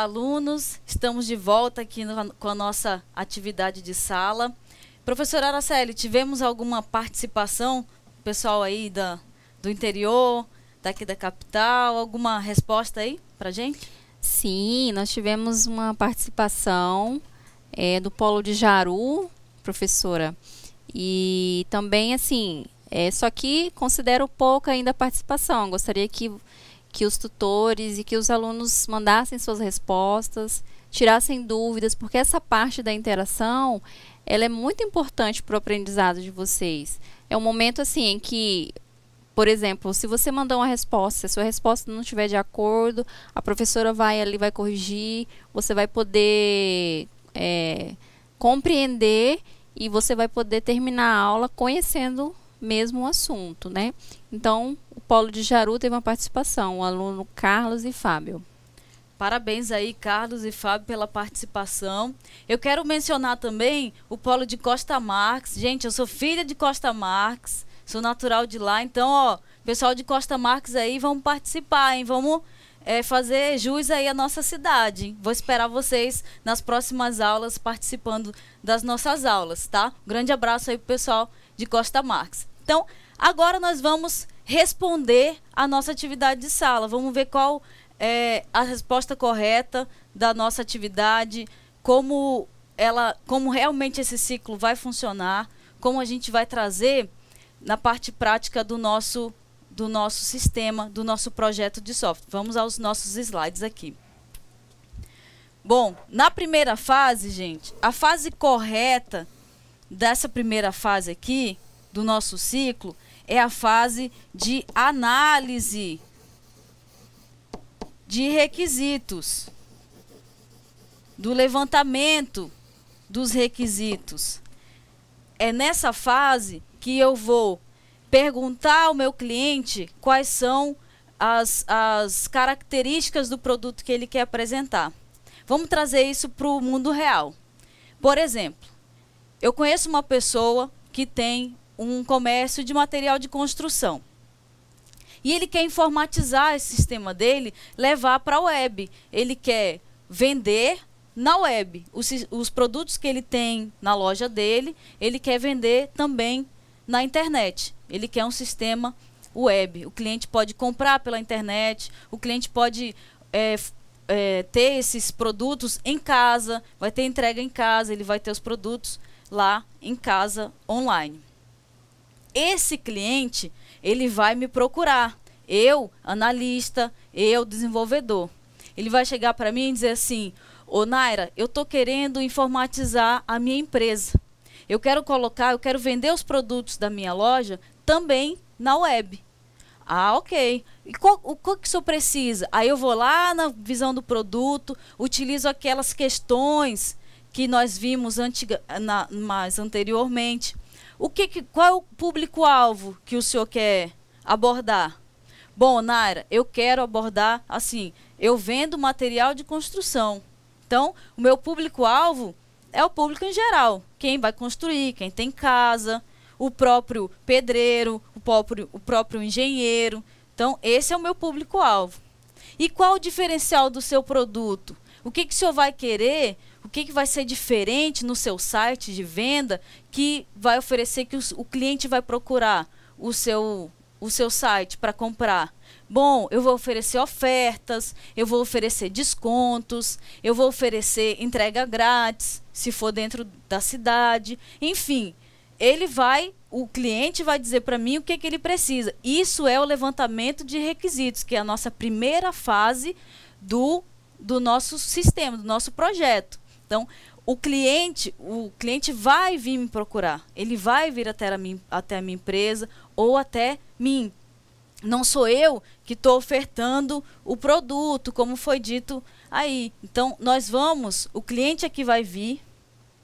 Speaker 1: alunos. Estamos de volta aqui no, com a nossa atividade de sala. Professora Araceli, tivemos alguma participação, pessoal aí da, do interior,
Speaker 2: daqui da capital? Alguma resposta aí para gente? Sim, nós tivemos uma participação é, do Polo de Jaru, professora. E também, assim, é, só que considero pouca ainda a participação. Gostaria que que os tutores e que os alunos mandassem suas respostas, tirassem dúvidas, porque essa parte da interação ela é muito importante para o aprendizado de vocês. É um momento assim em que, por exemplo, se você mandar uma resposta, se a sua resposta não estiver de acordo, a professora vai ali, vai corrigir, você vai poder é, compreender e você vai poder terminar a aula conhecendo mesmo o assunto, né? Então, o Polo de Jaru teve uma participação, o aluno Carlos e Fábio.
Speaker 1: Parabéns aí, Carlos e Fábio, pela participação. Eu quero mencionar também o Polo de Costa Marques. Gente, eu sou filha de Costa Marques, sou natural de lá. Então, ó, pessoal de Costa Marques aí, vamos participar, hein? Vamos é, fazer jus aí à nossa cidade. Vou esperar vocês nas próximas aulas, participando das nossas aulas, tá? grande abraço aí pro pessoal de Costa Marques. Então, agora nós vamos responder à nossa atividade de sala. Vamos ver qual é a resposta correta da nossa atividade, como ela, como realmente esse ciclo vai funcionar, como a gente vai trazer na parte prática do nosso do nosso sistema, do nosso projeto de software. Vamos aos nossos slides aqui. Bom, na primeira fase, gente, a fase correta dessa primeira fase aqui do nosso ciclo é a fase de análise de requisitos, do levantamento dos requisitos. É nessa fase que eu vou perguntar ao meu cliente quais são as, as características do produto que ele quer apresentar. Vamos trazer isso para o mundo real. Por exemplo, eu conheço uma pessoa que tem um comércio de material de construção. E ele quer informatizar esse sistema dele, levar para a web. Ele quer vender na web os, os produtos que ele tem na loja dele, ele quer vender também na internet. Ele quer um sistema web. O cliente pode comprar pela internet, o cliente pode é, é, ter esses produtos em casa, vai ter entrega em casa, ele vai ter os produtos lá em casa online esse cliente, ele vai me procurar. Eu, analista, eu, desenvolvedor. Ele vai chegar para mim e dizer assim: Ô Naira, eu estou querendo informatizar a minha empresa. Eu quero colocar, eu quero vender os produtos da minha loja também na web. Ah, ok. E qual, o que o senhor precisa? Aí eu vou lá na visão do produto, utilizo aquelas questões que nós vimos antiga, na, mais anteriormente. O que, que qual é o público-alvo que o senhor quer abordar? Bom, Naira, eu quero abordar assim, eu vendo material de construção. Então, o meu público-alvo é o público em geral, quem vai construir, quem tem casa, o próprio pedreiro, o próprio, o próprio engenheiro. Então, esse é o meu público-alvo. E qual o diferencial do seu produto? O que, que o senhor vai querer o que, que vai ser diferente no seu site de venda que vai oferecer que os, o cliente vai procurar o seu, o seu site para comprar. Bom, eu vou oferecer ofertas, eu vou oferecer descontos, eu vou oferecer entrega grátis, se for dentro da cidade. Enfim, ele vai, o cliente vai dizer para mim o que, que ele precisa. Isso é o levantamento de requisitos, que é a nossa primeira fase do, do nosso sistema, do nosso projeto. Então, o cliente, o cliente vai vir me procurar. Ele vai vir até a minha, até a minha empresa ou até mim. Não sou eu que estou ofertando o produto, como foi dito aí. Então, nós vamos, o cliente é que vai vir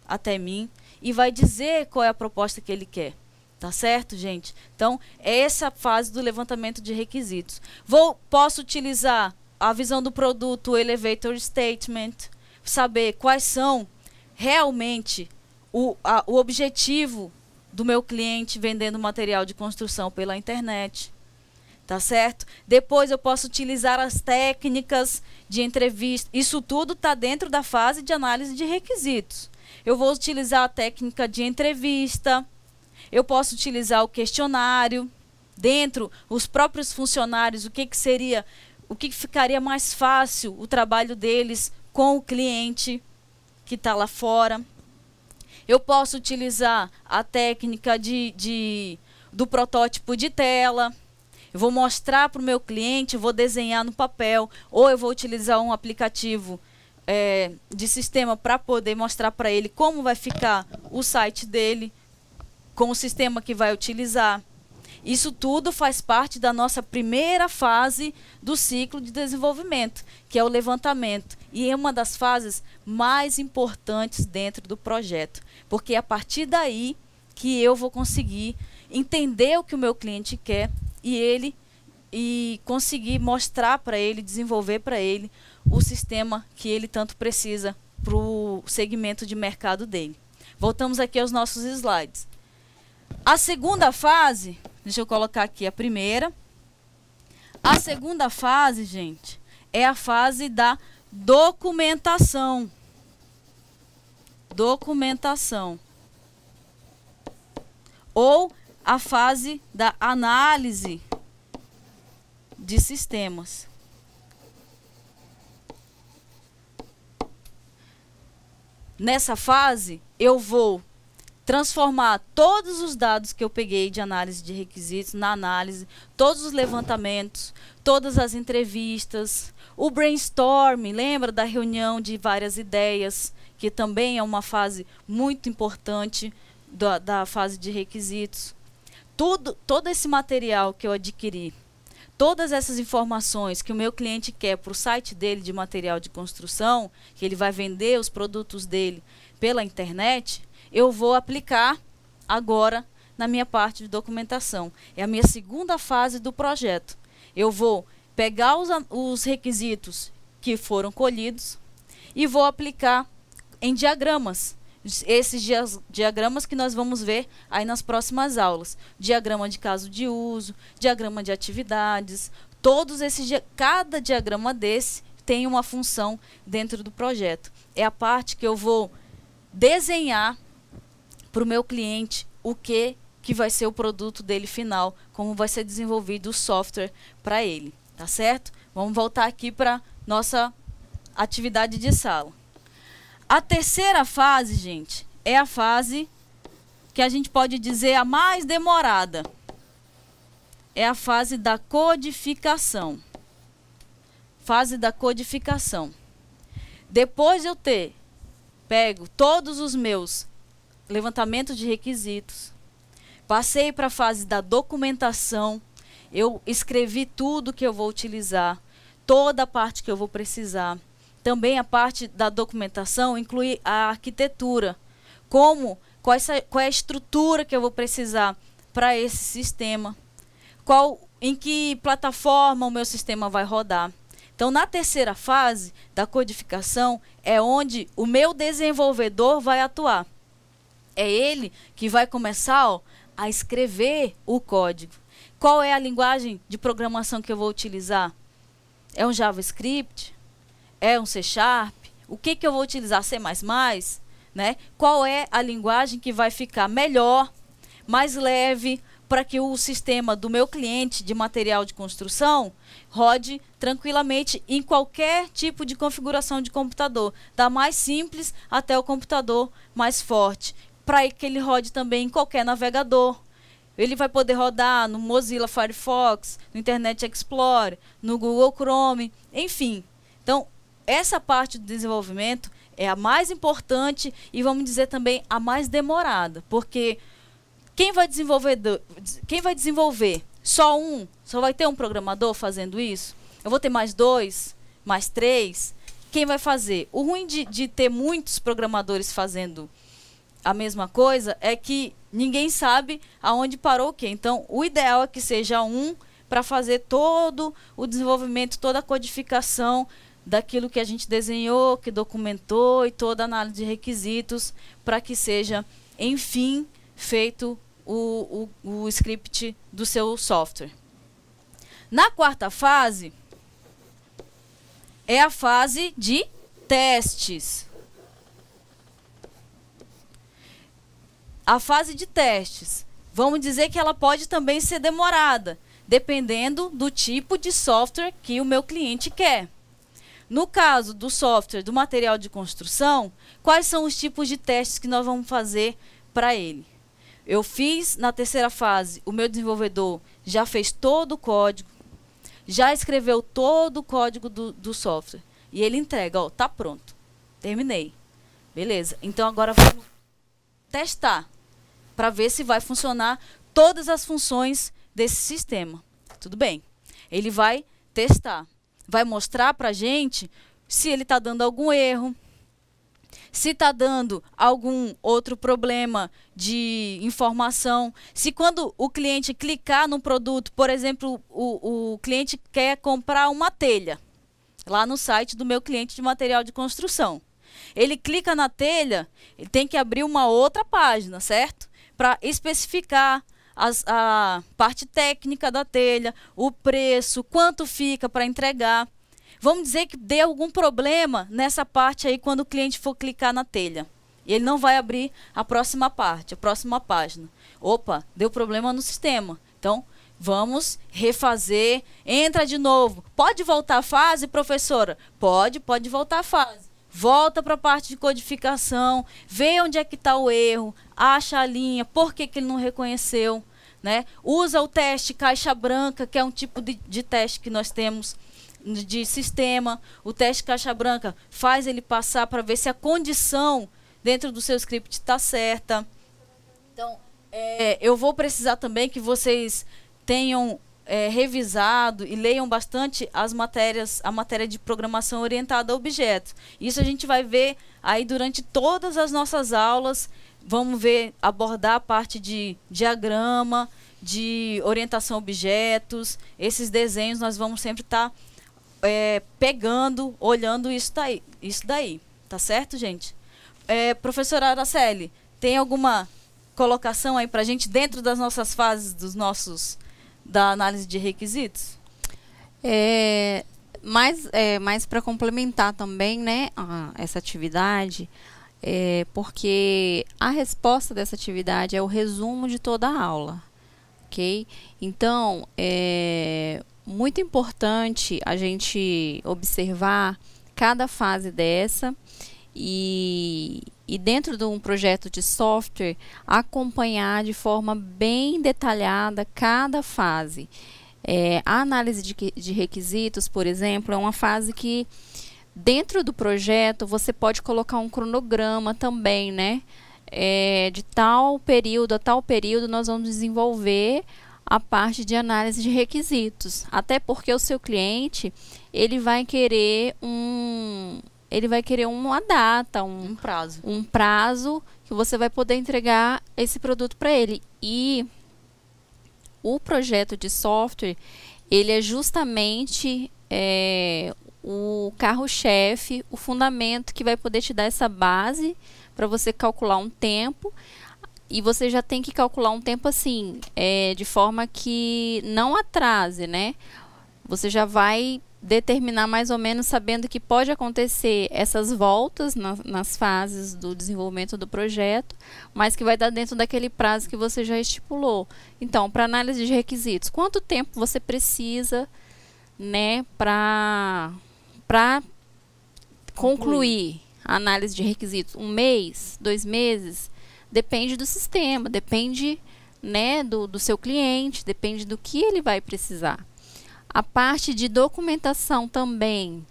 Speaker 1: até mim e vai dizer qual é a proposta que ele quer. Tá certo, gente? Então, é essa é a fase do levantamento de requisitos. Vou, posso utilizar a visão do produto, o elevator statement, saber quais são realmente o, a, o objetivo do meu cliente vendendo material de construção pela internet. Tá certo? Depois eu posso utilizar as técnicas de entrevista. Isso tudo está dentro da fase de análise de requisitos. Eu vou utilizar a técnica de entrevista. Eu posso utilizar o questionário. Dentro, os próprios funcionários, o que, que seria, o que, que ficaria mais fácil o trabalho deles com o cliente que está lá fora. Eu posso utilizar a técnica de, de do protótipo de tela. Eu vou mostrar para o meu cliente, vou desenhar no papel, ou eu vou utilizar um aplicativo é, de sistema para poder mostrar para ele como vai ficar o site dele, com o sistema que vai utilizar. Isso tudo faz parte da nossa primeira fase do ciclo de desenvolvimento, que é o levantamento e é uma das fases mais importantes dentro do projeto, porque é a partir daí que eu vou conseguir entender o que o meu cliente quer e ele e conseguir mostrar para ele, desenvolver para ele o sistema que ele tanto precisa para o segmento de mercado dele. Voltamos aqui aos nossos slides. A segunda fase, deixa eu colocar aqui a primeira. A segunda fase, gente, é a fase da Documentação. Documentação. Ou a fase da análise de sistemas. Nessa fase, eu vou transformar todos os dados que eu peguei de análise de requisitos na análise, todos os levantamentos, todas as entrevistas, o brainstorm, lembra da reunião de várias ideias, que também é uma fase muito importante da, da fase de requisitos. Tudo, todo esse material que eu adquiri, todas essas informações que o meu cliente quer para o site dele de material de construção, que ele vai vender os produtos dele pela internet, eu vou aplicar agora na minha parte de documentação. É a minha segunda fase do projeto. Eu vou pegar os, os requisitos que foram colhidos e vou aplicar em diagramas. Esses diagramas que nós vamos ver aí nas próximas aulas. Diagrama de caso de uso, diagrama de atividades, todos esses cada diagrama desse tem uma função dentro do projeto. É a parte que eu vou desenhar para o meu cliente o que que vai ser o produto dele final, como vai ser desenvolvido o software para ele. Tá certo? Vamos voltar aqui para nossa atividade de sala. A terceira fase, gente, é a fase que a gente pode dizer a mais demorada. É a fase da codificação. Fase da codificação. Depois de eu ter pego todos os meus levantamentos de requisitos, passei para a fase da documentação, eu escrevi tudo que eu vou utilizar, toda a parte que eu vou precisar. Também a parte da documentação inclui a arquitetura. Como, qual, é, qual é a estrutura que eu vou precisar para esse sistema? Qual, em que plataforma o meu sistema vai rodar? Então, na terceira fase da codificação é onde o meu desenvolvedor vai atuar. É ele que vai começar ó, a escrever o código. Qual é a linguagem de programação que eu vou utilizar? É um JavaScript? É um C Sharp? O que, que eu vou utilizar? C++? Né? Qual é a linguagem que vai ficar melhor, mais leve, para que o sistema do meu cliente de material de construção rode tranquilamente em qualquer tipo de configuração de computador, da mais simples até o computador mais forte, para que ele rode também em qualquer navegador, ele vai poder rodar no Mozilla Firefox, no Internet Explorer, no Google Chrome, enfim. Então, essa parte do desenvolvimento é a mais importante e vamos dizer também a mais demorada, porque quem vai desenvolver, quem vai desenvolver só um, só vai ter um programador fazendo isso? Eu vou ter mais dois, mais três? Quem vai fazer? O ruim de, de ter muitos programadores fazendo isso a mesma coisa é que ninguém sabe aonde parou o quê. Então, o ideal é que seja um para fazer todo o desenvolvimento, toda a codificação daquilo que a gente desenhou, que documentou e toda a análise de requisitos para que seja, enfim, feito o, o, o script do seu software. Na quarta fase é a fase de testes. a fase de testes, vamos dizer que ela pode também ser demorada, dependendo do tipo de software que o meu cliente quer. No caso do software do material de construção, quais são os tipos de testes que nós vamos fazer para ele? Eu fiz na terceira fase, o meu desenvolvedor já fez todo o código, já escreveu todo o código do, do software. E ele entrega, ó, tá pronto. Terminei. Beleza. Então agora vamos testar para ver se vai funcionar todas as funções desse sistema. Tudo bem. Ele vai testar, vai mostrar para a gente se ele está dando algum erro, se está dando algum outro problema de informação, se quando o cliente clicar no produto, por exemplo, o, o cliente quer comprar uma telha lá no site do meu cliente de material de construção. Ele clica na telha, ele tem que abrir uma outra página, certo? para especificar as, a parte técnica da telha, o preço, quanto fica para entregar. Vamos dizer que dê algum problema nessa parte aí quando o cliente for clicar na telha. E ele não vai abrir a próxima parte, a próxima página. Opa, deu problema no sistema. Então, Vamos refazer. Entra de novo. Pode voltar a fase, professora? Pode, pode voltar a fase volta para a parte de codificação, vê onde é que está o erro, acha a linha, por que, que ele não reconheceu. Né? Usa o teste caixa branca, que é um tipo de, de teste que nós temos de sistema. O teste caixa branca faz ele passar para ver se a condição dentro do seu script está certa. Então, é, eu vou precisar também que vocês tenham é, revisado e leiam bastante as matérias, a matéria de programação orientada a objetos. Isso a gente vai ver aí durante todas as nossas aulas. Vamos ver abordar a parte de diagrama, de orientação a objetos, esses desenhos nós vamos sempre estar tá, é, pegando, olhando isso daí, isso daí, tá certo, gente? É, professora Araceli, tem alguma colocação aí para gente dentro das nossas fases dos nossos da análise de requisitos?
Speaker 2: É, mais é, para complementar também né, a, essa atividade, é, porque a resposta dessa atividade é o resumo de toda a aula, ok? Então, é muito importante a gente observar cada fase dessa e, e dentro de um projeto de software acompanhar de forma bem detalhada cada fase. É, a análise de, de requisitos, por exemplo, é uma fase que dentro do projeto você pode colocar um cronograma também, né? É, de tal período a tal período nós vamos desenvolver a parte de análise de requisitos, até porque o seu cliente ele vai querer um, ele vai querer uma data, um, um prazo. Um prazo que você vai poder entregar esse produto para ele. E o projeto de software, ele é justamente é, o carro-chefe, o fundamento que vai poder te dar essa base para você calcular um tempo. E você já tem que calcular um tempo assim, é, de forma que não atrase, né? Você já vai determinar mais ou menos sabendo que pode acontecer essas voltas na, nas fases do desenvolvimento do projeto, mas que vai dar dentro daquele prazo que você já estipulou. Então, para análise de requisitos, quanto tempo você precisa, né, para para concluir a análise de requisitos? Um mês, dois meses? Depende do sistema, depende, né, do, do seu cliente, depende do que ele vai precisar. A parte de documentação também,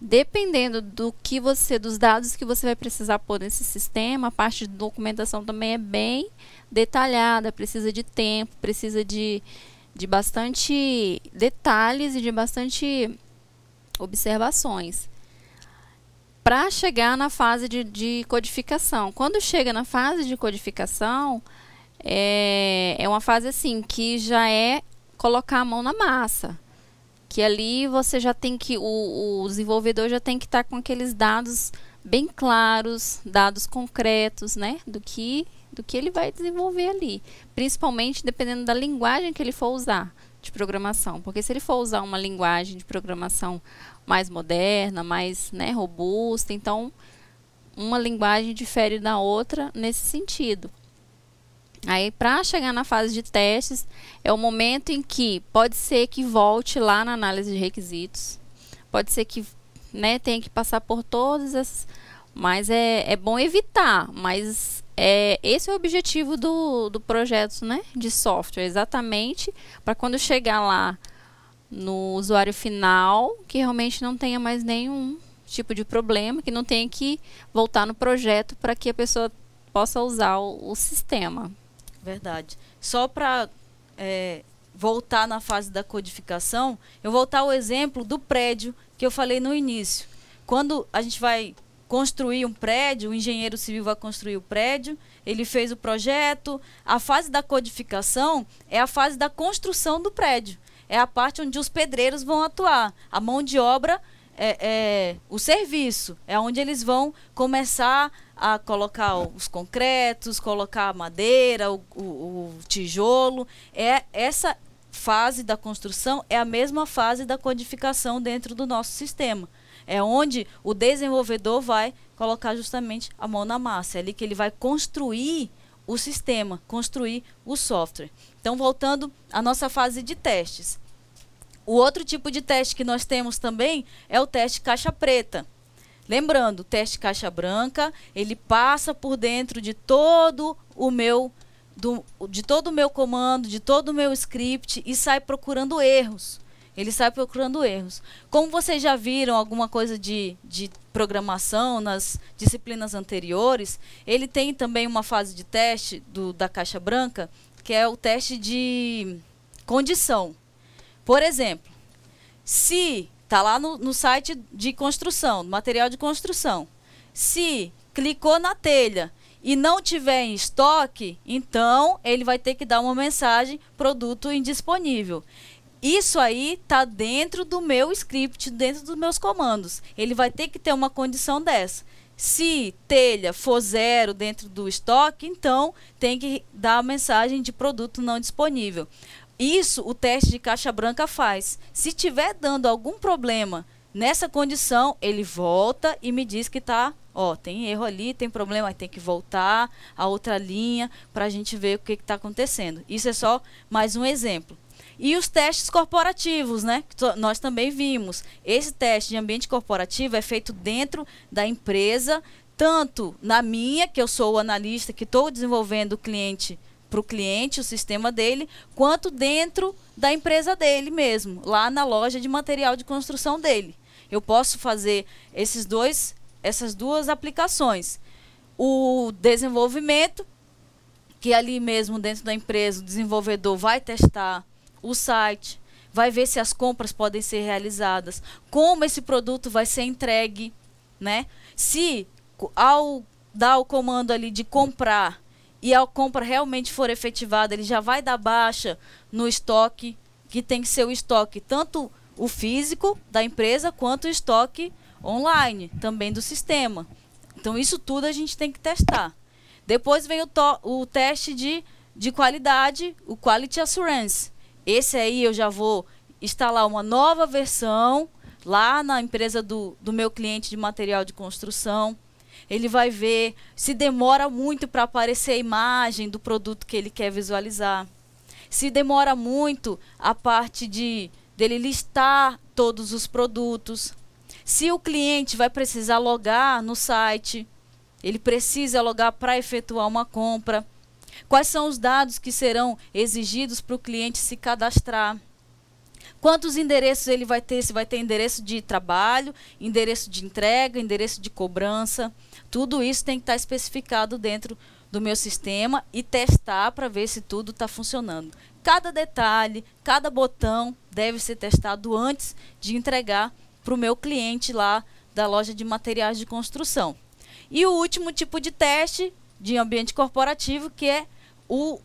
Speaker 2: dependendo do que você, dos dados que você vai precisar pôr nesse sistema, a parte de documentação também é bem detalhada, precisa de tempo, precisa de, de bastante detalhes e de bastante observações para chegar na fase de, de, codificação. Quando chega na fase de codificação, é, é uma fase assim que já é colocar a mão na massa que ali você já tem que o, o desenvolvedor já tem que estar tá com aqueles dados bem claros, dados concretos, né, do que do que ele vai desenvolver ali, principalmente dependendo da linguagem que ele for usar de programação, porque se ele for usar uma linguagem de programação mais moderna, mais né, robusta, então uma linguagem difere da outra nesse sentido. Aí, para chegar na fase de testes, é o momento em que pode ser que volte lá na análise de requisitos, pode ser que né, tenha que passar por todas as, Mas é, é bom evitar, mas é, esse é o objetivo do, do projeto né, de software, exatamente para quando chegar lá no usuário final, que realmente não tenha mais nenhum tipo de problema, que não tenha que voltar no projeto para que a pessoa possa usar o, o sistema.
Speaker 1: Verdade. Só para é, voltar na fase da codificação, eu voltar ao exemplo do prédio que eu falei no início. Quando a gente vai construir um prédio, o engenheiro civil vai construir o prédio, ele fez o projeto. A fase da codificação é a fase da construção do prédio. É a parte onde os pedreiros vão atuar. A mão de obra é, é, o serviço, é onde eles vão começar a colocar os concretos, colocar a madeira, o, o, o tijolo. É essa fase da construção é a mesma fase da codificação dentro do nosso sistema. É onde o desenvolvedor vai colocar justamente a mão na massa, é ali que ele vai construir o sistema, construir o software. Então, voltando à nossa fase de testes. O outro tipo de teste que nós temos também é o teste caixa preta. Lembrando, o teste caixa branca, ele passa por dentro de todo o meu do, de todo o meu comando, de todo o meu script e sai procurando erros. Ele sai procurando erros. Como vocês já viram alguma coisa de, de programação nas disciplinas anteriores, ele tem também uma fase de teste do, da caixa branca, que é o teste de condição. Por exemplo, se Está lá no, no site de construção, material de construção. Se clicou na telha e não tiver em estoque, então ele vai ter que dar uma mensagem produto indisponível. Isso aí está dentro do meu script, dentro dos meus comandos. Ele vai ter que ter uma condição dessa. Se telha for zero dentro do estoque, então tem que dar a mensagem de produto não disponível. Isso o teste de caixa branca faz. Se tiver dando algum problema nessa condição, ele volta e me diz que tá, ó, tem erro ali, tem problema, tem que voltar a outra linha para a gente ver o que está acontecendo. Isso é só mais um exemplo. E os testes corporativos, né? Nós também vimos. Esse teste de ambiente corporativo é feito dentro da empresa, tanto na minha, que eu sou o analista, que estou desenvolvendo o cliente para o cliente, o sistema dele, quanto dentro da empresa dele mesmo, lá na loja de material de construção dele. Eu posso fazer esses dois, essas duas aplicações. O desenvolvimento, que ali mesmo dentro da empresa o desenvolvedor vai testar o site, vai ver se as compras podem ser realizadas, como esse produto vai ser entregue, né? Se ao dar o comando ali de comprar e a compra realmente for efetivada, ele já vai dar baixa no estoque, que tem que ser o estoque tanto o físico da empresa quanto o estoque online, também do sistema. Então, isso tudo a gente tem que testar. Depois vem o, o teste de, de qualidade, o Quality Assurance. Esse aí eu já vou instalar uma nova versão lá na empresa do, do meu cliente de material de construção ele vai ver se demora muito para aparecer a imagem do produto que ele quer visualizar. Se demora muito a parte de dele listar todos os produtos. Se o cliente vai precisar logar no site, ele precisa logar para efetuar uma compra. Quais são os dados que serão exigidos para o cliente se cadastrar? Quantos endereços ele vai ter? Se vai ter endereço de trabalho, endereço de entrega, endereço de cobrança. Tudo isso tem que estar tá especificado dentro do meu sistema e testar para ver se tudo está funcionando. Cada detalhe, cada botão deve ser testado antes de entregar para o meu cliente lá da loja de materiais de construção. E o último tipo de teste de ambiente corporativo, que é o,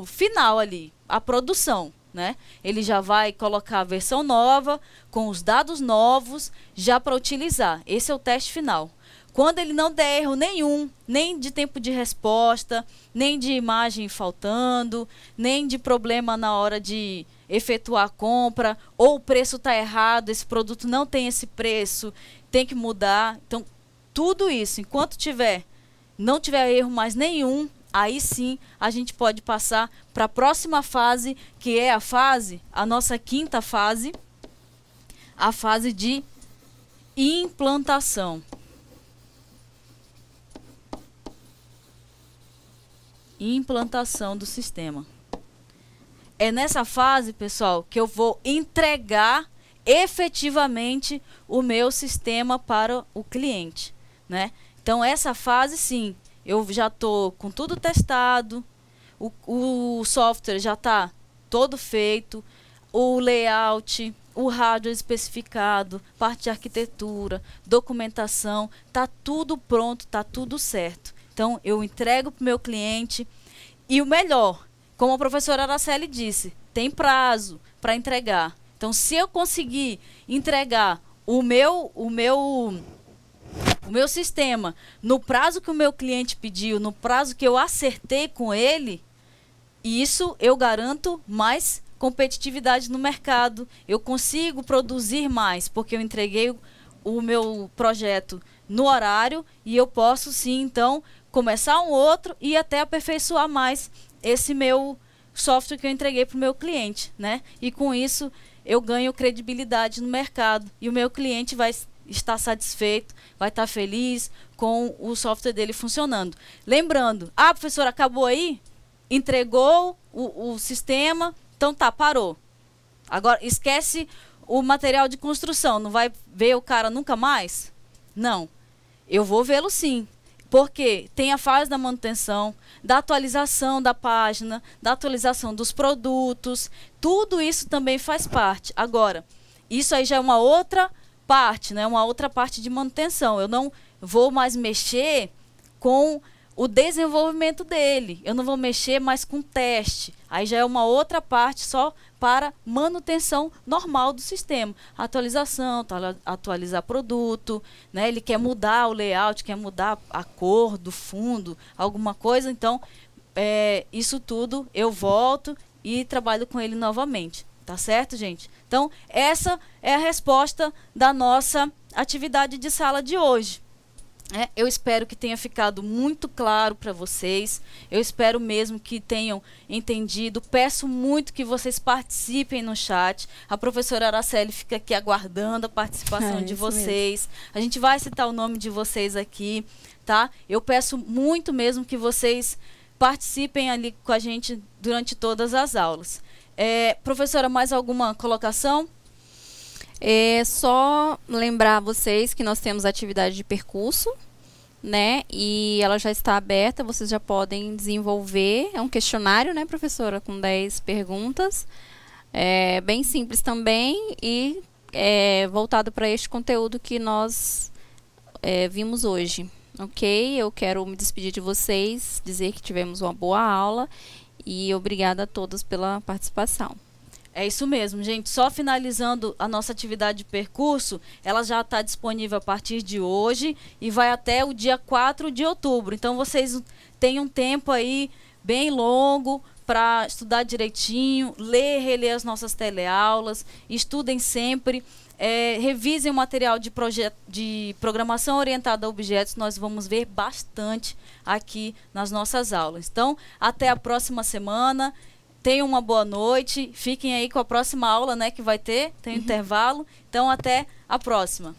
Speaker 1: o final ali, a produção. Né? Ele já vai colocar a versão nova, com os dados novos, já para utilizar. Esse é o teste final. Quando ele não der erro nenhum, nem de tempo de resposta, nem de imagem faltando, nem de problema na hora de efetuar a compra, ou o preço está errado, esse produto não tem esse preço, tem que mudar. Então, tudo isso, enquanto tiver, não tiver erro mais nenhum, aí sim a gente pode passar para a próxima fase, que é a fase, a nossa quinta fase, a fase de implantação. e implantação do sistema. É nessa fase, pessoal, que eu vou entregar efetivamente o meu sistema para o cliente, né? Então essa fase sim, eu já tô com tudo testado, o, o software já está todo feito, o layout, o rádio especificado, parte de arquitetura, documentação, tá tudo pronto, tá tudo certo. Então eu entrego para o meu cliente, e o melhor, como a professora Araceli disse, tem prazo para entregar. Então, se eu conseguir entregar o meu, o meu, o meu sistema no prazo que o meu cliente pediu, no prazo que eu acertei com ele, isso eu garanto mais competitividade no mercado. Eu consigo produzir mais porque eu entreguei o meu projeto no horário e eu posso sim então começar um outro e até aperfeiçoar mais esse meu software que eu entreguei para o meu cliente, né? E com isso eu ganho credibilidade no mercado e o meu cliente vai estar satisfeito, vai estar feliz com o software dele funcionando. Lembrando, ah, professor, acabou aí? Entregou o, o sistema, então tá, parou. Agora esquece o material de construção, não vai ver o cara nunca mais? Não. Eu vou vê-lo sim, porque tem a fase da manutenção, da atualização da página, da atualização dos produtos, tudo isso também faz parte. Agora, isso aí já é uma outra parte, né? Uma outra parte de manutenção. Eu não vou mais mexer com o desenvolvimento dele. Eu não vou mexer mais com teste. Aí já é uma outra parte só para manutenção normal do sistema. Atualização, atualizar produto, né? ele quer mudar o layout, quer mudar a cor do fundo, alguma coisa. Então, é, isso tudo eu volto e trabalho com ele novamente. Tá certo, gente? Então, essa é a resposta da nossa atividade de sala de hoje. É, eu espero que tenha ficado muito claro para vocês. Eu espero mesmo que tenham entendido. Peço muito que vocês participem no chat. A professora Araceli fica aqui aguardando a participação *laughs* é, de vocês. Mesmo. A gente vai citar o nome de vocês aqui, tá? Eu peço muito mesmo que vocês participem ali com a gente durante
Speaker 2: todas as aulas. É, professora, mais alguma colocação? É só lembrar vocês que nós temos atividade de percurso, né? E ela já está aberta, vocês já podem desenvolver. É um questionário, né, professora, com 10 perguntas. É bem simples também e é voltado para este conteúdo que nós é, vimos hoje. Ok? Eu quero me despedir de vocês, dizer que tivemos uma boa aula e obrigada a todos pela participação.
Speaker 1: É isso mesmo, gente. Só finalizando a
Speaker 2: nossa atividade
Speaker 1: de percurso, ela já está disponível a partir de hoje e vai até o dia 4 de outubro. Então vocês têm um tempo aí bem longo para estudar direitinho, ler, reler as nossas teleaulas, estudem sempre. É, revisem o material de, de programação orientada a objetos, nós vamos ver bastante aqui nas nossas aulas. Então, até a próxima semana. Tenham uma boa noite. Fiquem aí com a próxima aula, né? Que vai ter, tem um uhum. intervalo. Então, até a próxima.